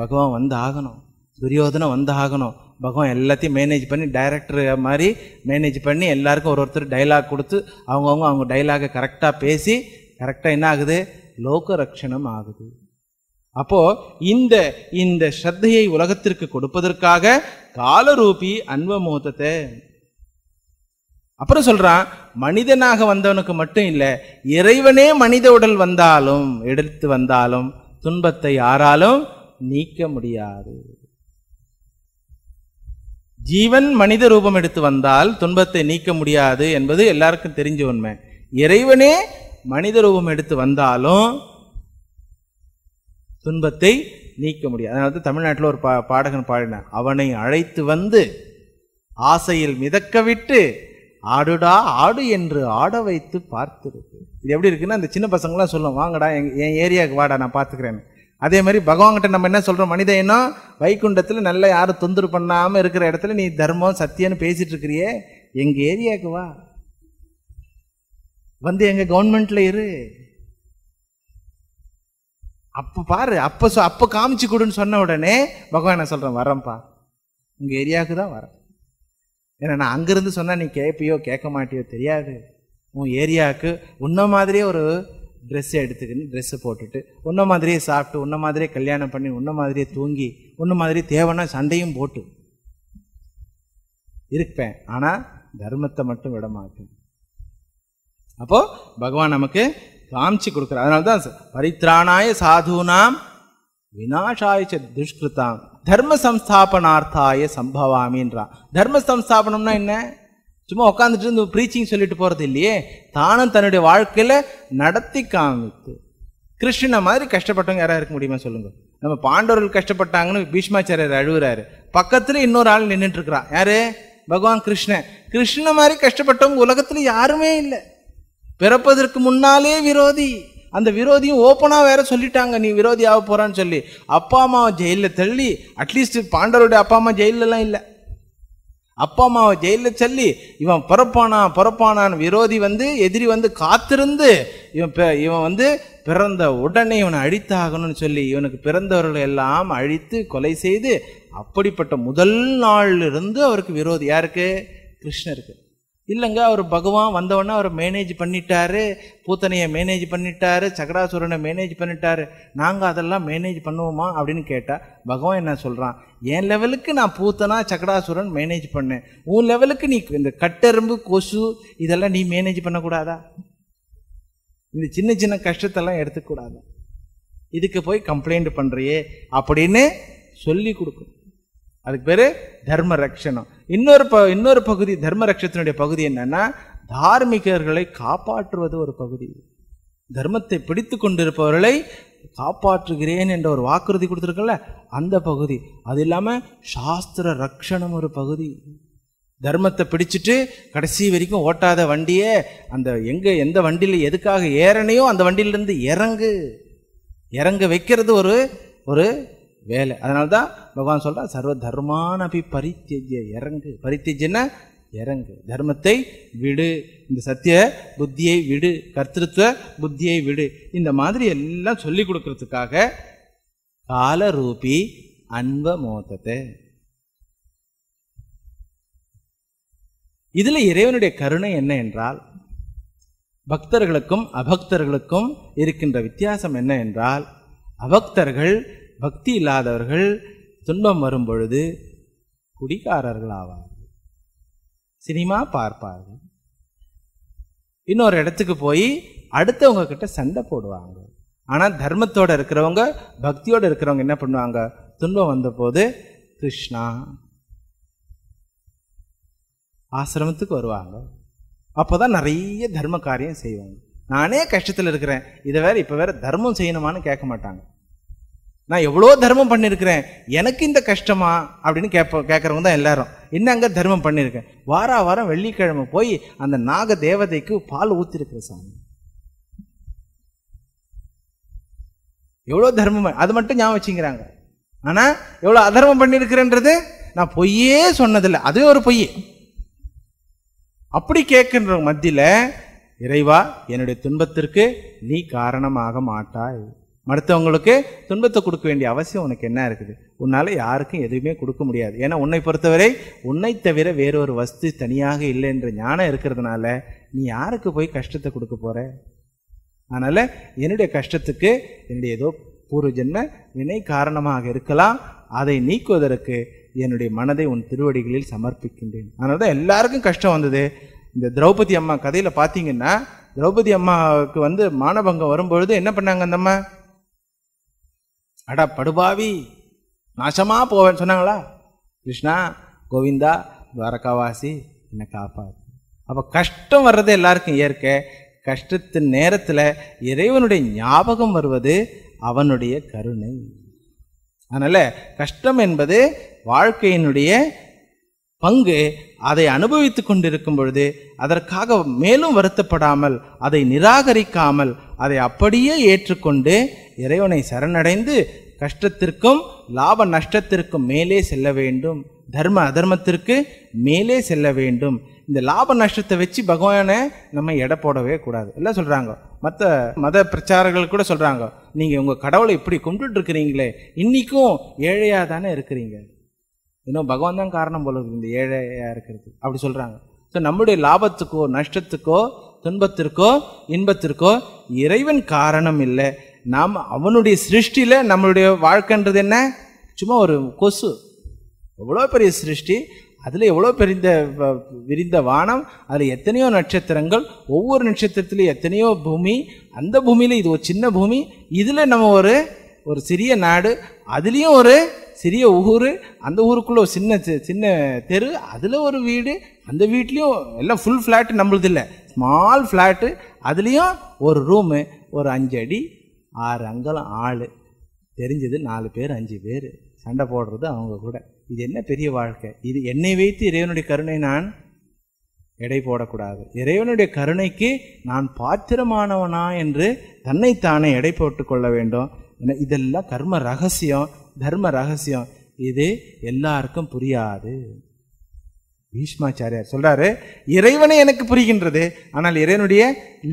பகவான் வந்து ஆகணும் துரியோதனை வந்து ஆகணும் பகவான் எல்லாத்தையும் மேனேஜ் பண்ணி டைரக்டர் மாதிரி மேனேஜ் பண்ணி எல்லாருக்கும் ஒரு ஒருத்தர் டைலாக் கொடுத்து அவங்கவுங்க அவங்க டைலாகை கரெக்டாக பேசி கரெக்டாக என்ன ஆகுது லோக ரக்ஷணம் ஆகுது அப்போது இந்த இந்த ஸ்ரத்தையை உலகத்திற்கு கொடுப்பதற்காக காலரூபி அன்பமூத்தத்தை அப்புறம் சொல்றான் மனிதனாக வந்தவனுக்கு மட்டும் இல்லை இறைவனே மனித உடல் வந்தாலும் எடுத்து வந்தாலும் துன்பத்தை யாராலும் நீக்க முடியாது ஜீவன் மனித ரூபம் எடுத்து வந்தால் துன்பத்தை நீக்க முடியாது என்பது எல்லாருக்கும் தெரிஞ்ச உண்மை இறைவனே மனித ரூபம் எடுத்து வந்தாலும் துன்பத்தை நீக்க முடியாது அதாவது தமிழ்நாட்டில் ஒரு பா பாடகன் பாடினான் அவனை அழைத்து வந்து ஆசையில் மிதக்க விட்டு ஆடுடா ஆடு என்று ஆட வைத்து பார்த்துருக்கு இது எப்படி இருக்குன்னா அந்த சின்ன பசங்களாம் சொல்லும் வாங்கடா எங் என் ஏரியாவுக்கு வாடா நான் பார்த்துக்கிறேன் அதே மாதிரி பகவான்கிட்ட நம்ம என்ன சொல்கிறோம் மனித இனம் வைகுண்டத்தில் நல்ல யாரும் தொந்தரவு பண்ணாமல் இருக்கிற இடத்துல நீ தர்மம் சத்தியம்னு பேசிகிட்டு இருக்கிறியே எங்கள் ஏரியாவுக்கு வா வந்து எங்கள் கவர்மெண்ட்டில் இரு அப்போ பாரு அப்போ அப்போ காமிச்சு கொடுன்னு சொன்ன உடனே பகவான் என்ன சொல்கிறேன் வரேன்ப்பா உங்கள் ஏரியாவுக்கு தான் வரேன் ஏன்னா நான் அங்கேருந்து சொன்னால் நீ கேட்பியோ கேட்க மாட்டியோ தெரியாது உன் ஏரியாவுக்கு உன்ன மாதிரியே ஒரு ட்ரெஸ்ஸை எடுத்துக்கின்னு ட்ரெஸ்ஸை போட்டுட்டு உன்ன மாதிரியே சாப்பிட்டு உன்ன மாதிரியே கல்யாணம் பண்ணி உன்ன மாதிரியே தூங்கி உன்ன மாதிரி தேவைன்னா சண்டையும் போட்டு இருப்பேன் ஆனால் தர்மத்தை மட்டும் விட மாட்டேன் அப்போது பகவான் நமக்கு காமிச்சு கொடுக்குற அதனால தான் பரித்ராணாய சாதுனாம் வினாஷாய துஷ்கிருத்தாங் தர்ம சம்ஸ்தாபனார்த்தாய சம்பவாமின்றான் தர்ம சம்ஸ்தாபனம்னா என்ன சும்மா உட்காந்துட்டு இருந்து ப்ரீச்சிங் சொல்லிட்டு போகிறது இல்லையே தானும் தன்னுடைய வாழ்க்கையில் நடத்தி காமித்து கிருஷ்ணனை மாதிரி கஷ்டப்பட்டவங்க யாராவது இருக்க முடியுமா சொல்லுங்கள் நம்ம பாண்டவர்கள் கஷ்டப்பட்டாங்கன்னு பீஷ்மாச்சாரியர் அழுகுறாரு பக்கத்தில் இன்னொரு ஆள் நின்றுட்டுருக்கிறான் யாரு பகவான் கிருஷ்ணன் கிருஷ்ணனை மாதிரி கஷ்டப்பட்டவங்க உலகத்தில் யாருமே இல்லை பிறப்பதற்கு முன்னாலே விரோதி அந்த விரோதியும் ஓப்பனாக வேற சொல்லிட்டாங்க நீ விரோதி ஆக போகிறான்னு சொல்லி அப்பா அம்மாவை ஜெயிலில் தள்ளி அட்லீஸ்ட் பாண்டவருடைய அப்பா அம்மா ஜெயிலெலாம் இல்லை அப்பா அம்மாவை ஜெயிலில் சொல்லி இவன் பிறப்பானா பிறப்பானான் விரோதி வந்து எதிரி வந்து காத்திருந்து இவன் இவன் வந்து பிறந்த உடனே இவனை அழித்தாகணும்னு சொல்லி இவனுக்கு பிறந்தவர்களை எல்லாம் அழித்து கொலை செய்து அப்படிப்பட்ட முதல் இருந்து அவருக்கு விரோதி யாருக்கு கிருஷ்ணருக்கு இல்லைங்க அவர் பகவான் வந்தவொடனே அவர் மேனேஜ் பண்ணிட்டாரு பூத்தனையை மேனேஜ் பண்ணிட்டாரு சகடாசுரனை மேனேஜ் பண்ணிட்டாரு நாங்கள் அதெல்லாம் மேனேஜ் பண்ணுவோமா அப்படின்னு கேட்டால் பகவான் என்ன சொல்கிறான் என் லெவலுக்கு நான் பூத்தனா சக்கராசுரன் மேனேஜ் பண்ணேன் உன் லெவலுக்கு நீ இந்த கட்டெரும்பு கொசு இதெல்லாம் நீ மேனேஜ் பண்ணக்கூடாதா இந்த சின்ன சின்ன கஷ்டத்தெல்லாம் எடுத்துக்கூடாதா இதுக்கு போய் கம்ப்ளைண்ட் பண்ணுறியே அப்படின்னு சொல்லி கொடுக்கும் அதுக்கு பேர் தர்ம ரக்ஷணம் இன்னொரு ப இன்னொரு பகுதி தர்ம ரட்சத்தினுடைய பகுதி என்னன்னா தார்மிகர்களை காப்பாற்றுவது ஒரு பகுதி தர்மத்தை பிடித்து கொண்டிருப்பவர்களை காப்பாற்றுகிறேன் என்ற ஒரு வாக்குறுதி கொடுத்துருக்கல அந்த பகுதி அது இல்லாமல் சாஸ்திர ரக்ஷணம் ஒரு பகுதி தர்மத்தை பிடிச்சிட்டு கடைசி வரைக்கும் ஓட்டாத வண்டியே அந்த எங்கே எந்த வண்டியில் எதுக்காக ஏறனையோ அந்த வண்டியிலேருந்து இறங்கு இறங்க வைக்கிறது ஒரு ஒரு வேலை அதனால தான் பகவான் சொல்கிறார் சர்வ தர்மானபி பரித்தேஜ இறங்கு பரித்தேஜன்னா இறங்கு தர்மத்தை விடு இந்த சத்திய புத்தியை விடு கர்த்தத்துவ புத்தியை விடு இந்த மாதிரி எல்லாம் சொல்லி கொடுக்கறதுக்காக காலரூபி மோத்தத்தை இதில் இறைவனுடைய கருணை என்ன என்றால் பக்தர்களுக்கும் அபக்தர்களுக்கும் இருக்கின்ற வித்தியாசம் என்ன என்றால் அபக்தர்கள் பக்தி இல்லாதவர்கள் துன்பம் வரும் பொழுது குடிகாரர்கள் ஆவார்கள் சினிமா பார்ப்பார்கள் இன்னொரு இடத்துக்கு போய் அடுத்தவங்க கிட்ட சண்டை போடுவாங்க ஆனால் தர்மத்தோடு இருக்கிறவங்க பக்தியோடு இருக்கிறவங்க என்ன பண்ணுவாங்க துன்பம் வந்தபோது கிருஷ்ணா ஆசிரமத்துக்கு வருவாங்க அப்போ தான் நிறைய தர்ம காரியம் செய்வாங்க நானே கஷ்டத்தில் இருக்கிறேன் இதை வேற இப்போ வேற தர்மம் செய்யணுமான்னு கேட்க மாட்டாங்க நான் எவ்வளோ தர்மம் பண்ணியிருக்கிறேன் எனக்கு இந்த கஷ்டமா அப்படின்னு கேட்ப கேட்குறவங்க தான் எல்லாரும் என்னங்க தர்மம் பண்ணியிருக்கேன் வாரா வாரம் வெள்ளிக்கிழமை போய் அந்த நாக தேவதைக்கு பால் ஊற்றிருக்கிற சாமி எவ்வளோ தர்மம் அது மட்டும் ஞாபகம் வச்சுங்கிறாங்க ஆனால் எவ்வளோ அதர்மம் பண்ணியிருக்கிறேன்றது நான் பொய்யே சொன்னதில்லை அதுவே ஒரு பொய் அப்படி கேட்கின்ற மத்தியில் இறைவா என்னுடைய துன்பத்திற்கு நீ காரணமாக மாட்டாய் மற்றவங்களுக்கு துன்பத்தை கொடுக்க வேண்டிய அவசியம் உனக்கு என்ன இருக்குது உன்னால் யாருக்கும் எதுவுமே கொடுக்க முடியாது ஏன்னா உன்னை பொறுத்தவரை உன்னை தவிர வேறொரு வஸ்து தனியாக இல்லை என்ற ஞானம் இருக்கிறதுனால நீ யாருக்கு போய் கஷ்டத்தை கொடுக்க போகிற அதனால் என்னுடைய கஷ்டத்துக்கு என்னுடைய ஏதோ பூர்வ ஜென்ம வினை காரணமாக இருக்கலாம் அதை நீக்குவதற்கு என்னுடைய மனதை உன் திருவடிகளில் சமர்ப்பிக்கின்றேன் அதனால தான் எல்லாருக்கும் கஷ்டம் வந்தது இந்த திரௌபதி அம்மா கதையில் பார்த்தீங்கன்னா திரௌபதி அம்மாவுக்கு வந்து மானபங்கம் வரும்பொழுது என்ன பண்ணாங்க அந்தம்மா அடா படுபாவி நாசமாக போவேன்னு சொன்னாங்களா கிருஷ்ணா கோவிந்தா துவாரகாவாசி என்னை காப்பாது அப்போ கஷ்டம் வர்றது எல்லாருக்கும் இயற்கை கஷ்டத்தின் நேரத்தில் இறைவனுடைய ஞாபகம் வருவது அவனுடைய கருணை அதனால் கஷ்டம் என்பது வாழ்க்கையினுடைய பங்கு அதை அனுபவித்து கொண்டிருக்கும் பொழுது அதற்காக மேலும் வருத்தப்படாமல் அதை நிராகரிக்காமல் அதை அப்படியே ஏற்றுக்கொண்டு இறைவனை சரணடைந்து கஷ்டத்திற்கும் லாப நஷ்டத்திற்கும் மேலே செல்ல வேண்டும் தர்ம அதர்மத்திற்கு மேலே செல்ல வேண்டும் இந்த லாப நஷ்டத்தை வச்சு பகவானை நம்ம எடை போடவே கூடாது இல்லை சொல்கிறாங்க மற்ற மத பிரச்சாரர்கள் கூட சொல்கிறாங்க நீங்கள் உங்கள் கடவுளை இப்படி இருக்கிறீங்களே இன்றைக்கும் ஏழையாக தானே இருக்கிறீங்க இன்னும் பகவான் தான் காரணம் போல இந்த ஏழையாக இருக்கிறது அப்படி சொல்கிறாங்க ஸோ நம்முடைய லாபத்துக்கோ நஷ்டத்துக்கோ துன்பத்திற்கோ இன்பத்திற்கோ இறைவன் காரணம் இல்லை நாம் அவனுடைய சிருஷ்டியில் நம்மளுடைய வாழ்க்கைன்றது என்ன சும்மா ஒரு கொசு எவ்வளோ பெரிய சிருஷ்டி அதில் எவ்வளோ பெரிந்த விரிந்த வானம் அதில் எத்தனையோ நட்சத்திரங்கள் ஒவ்வொரு நட்சத்திரத்துலையும் எத்தனையோ பூமி அந்த பூமியில் இது ஒரு சின்ன பூமி இதில் நம்ம ஒரு ஒரு சிறிய நாடு அதுலேயும் ஒரு சிறிய ஊர் அந்த ஊருக்குள்ளே ஒரு சின்ன சின்ன தெரு அதில் ஒரு வீடு அந்த வீட்லேயும் எல்லாம் ஃபுல் ஃப்ளாட்டு நம்மளது இல்லை ஸ்மால் ஃப்ளாட்டு அதுலேயும் ஒரு ரூமு ஒரு அஞ்சு அடி ஆறு அங்கலம் ஆள் தெரிஞ்சது நாலு பேர் அஞ்சு பேர் சண்டை போடுறது அவங்க கூட இது என்ன பெரிய வாழ்க்கை இது என்னை வைத்து இறைவனுடைய கருணை நான் எடை போடக்கூடாது இறைவனுடைய கருணைக்கு நான் பாத்திரமானவனா என்று தன்னைத்தானே எடை போட்டு கொள்ள வேண்டும் இதெல்லாம் கர்ம ரகசியம் தர்ம ரகசியம் இது எல்லாருக்கும் புரியாது பீஷ்மாச்சாரியார் சொல்றாரு இறைவனை எனக்கு புரிகின்றது ஆனால் இறைவனுடைய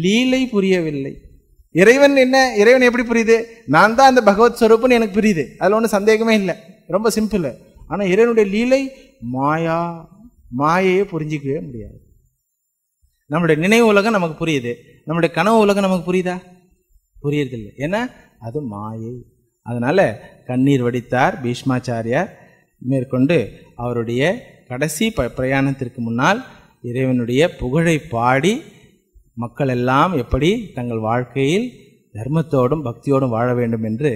லீலை புரியவில்லை இறைவன் என்ன இறைவன் எப்படி புரியுது நான் தான் அந்த பகவத் ஸ்வரூப்புன்னு எனக்கு புரியுது அதில் ஒன்றும் சந்தேகமே இல்லை ரொம்ப சிம்பிள் ஆனால் இறைவனுடைய லீலை மாயா மாயையே புரிஞ்சிக்கவே முடியாது நம்மளுடைய நினைவு உலகம் நமக்கு புரியுது நம்மளுடைய கனவு உலகம் நமக்கு புரியுதா புரியறதில்லை ஏன்னா அது மாயை அதனால் கண்ணீர் வடித்தார் பீஷ்மாச்சாரியார் மேற்கொண்டு அவருடைய கடைசி ப பிரயாணத்திற்கு முன்னால் இறைவனுடைய புகழை பாடி மக்கள் எல்லாம் எப்படி தங்கள் வாழ்க்கையில் தர்மத்தோடும் பக்தியோடும் வாழ வேண்டும் என்று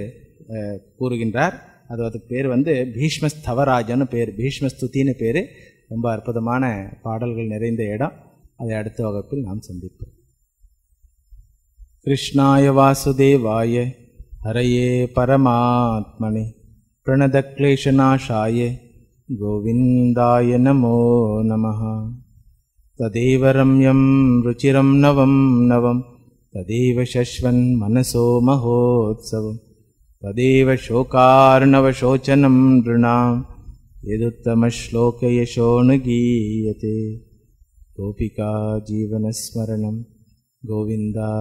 கூறுகின்றார் அது அதுக்கு பேர் வந்து பீஷ்மஸ்தவராஜன்னு பேர் பீஷ்மஸ்துத்தின்னு பேர் ரொம்ப அற்புதமான பாடல்கள் நிறைந்த இடம் அதை அடுத்த வகுப்பில் நாம் சந்திப்போம் கிருஷ்ணாய வாசுதேவாய ஹரையே பரமாத்மனி கிளேஷநாஷாய கோவிந்தாய நமோ நமஹா तदेव रम्यं रुचिरं नवं नवं तदेव शश्वन्मनसो महोत्सवं तदेव शोकार्णवशोचनं नृणाम् यदुत्तमश्लोकयशोऽनुगीयते गोपिका जीवनस्मरणं गोविन्दा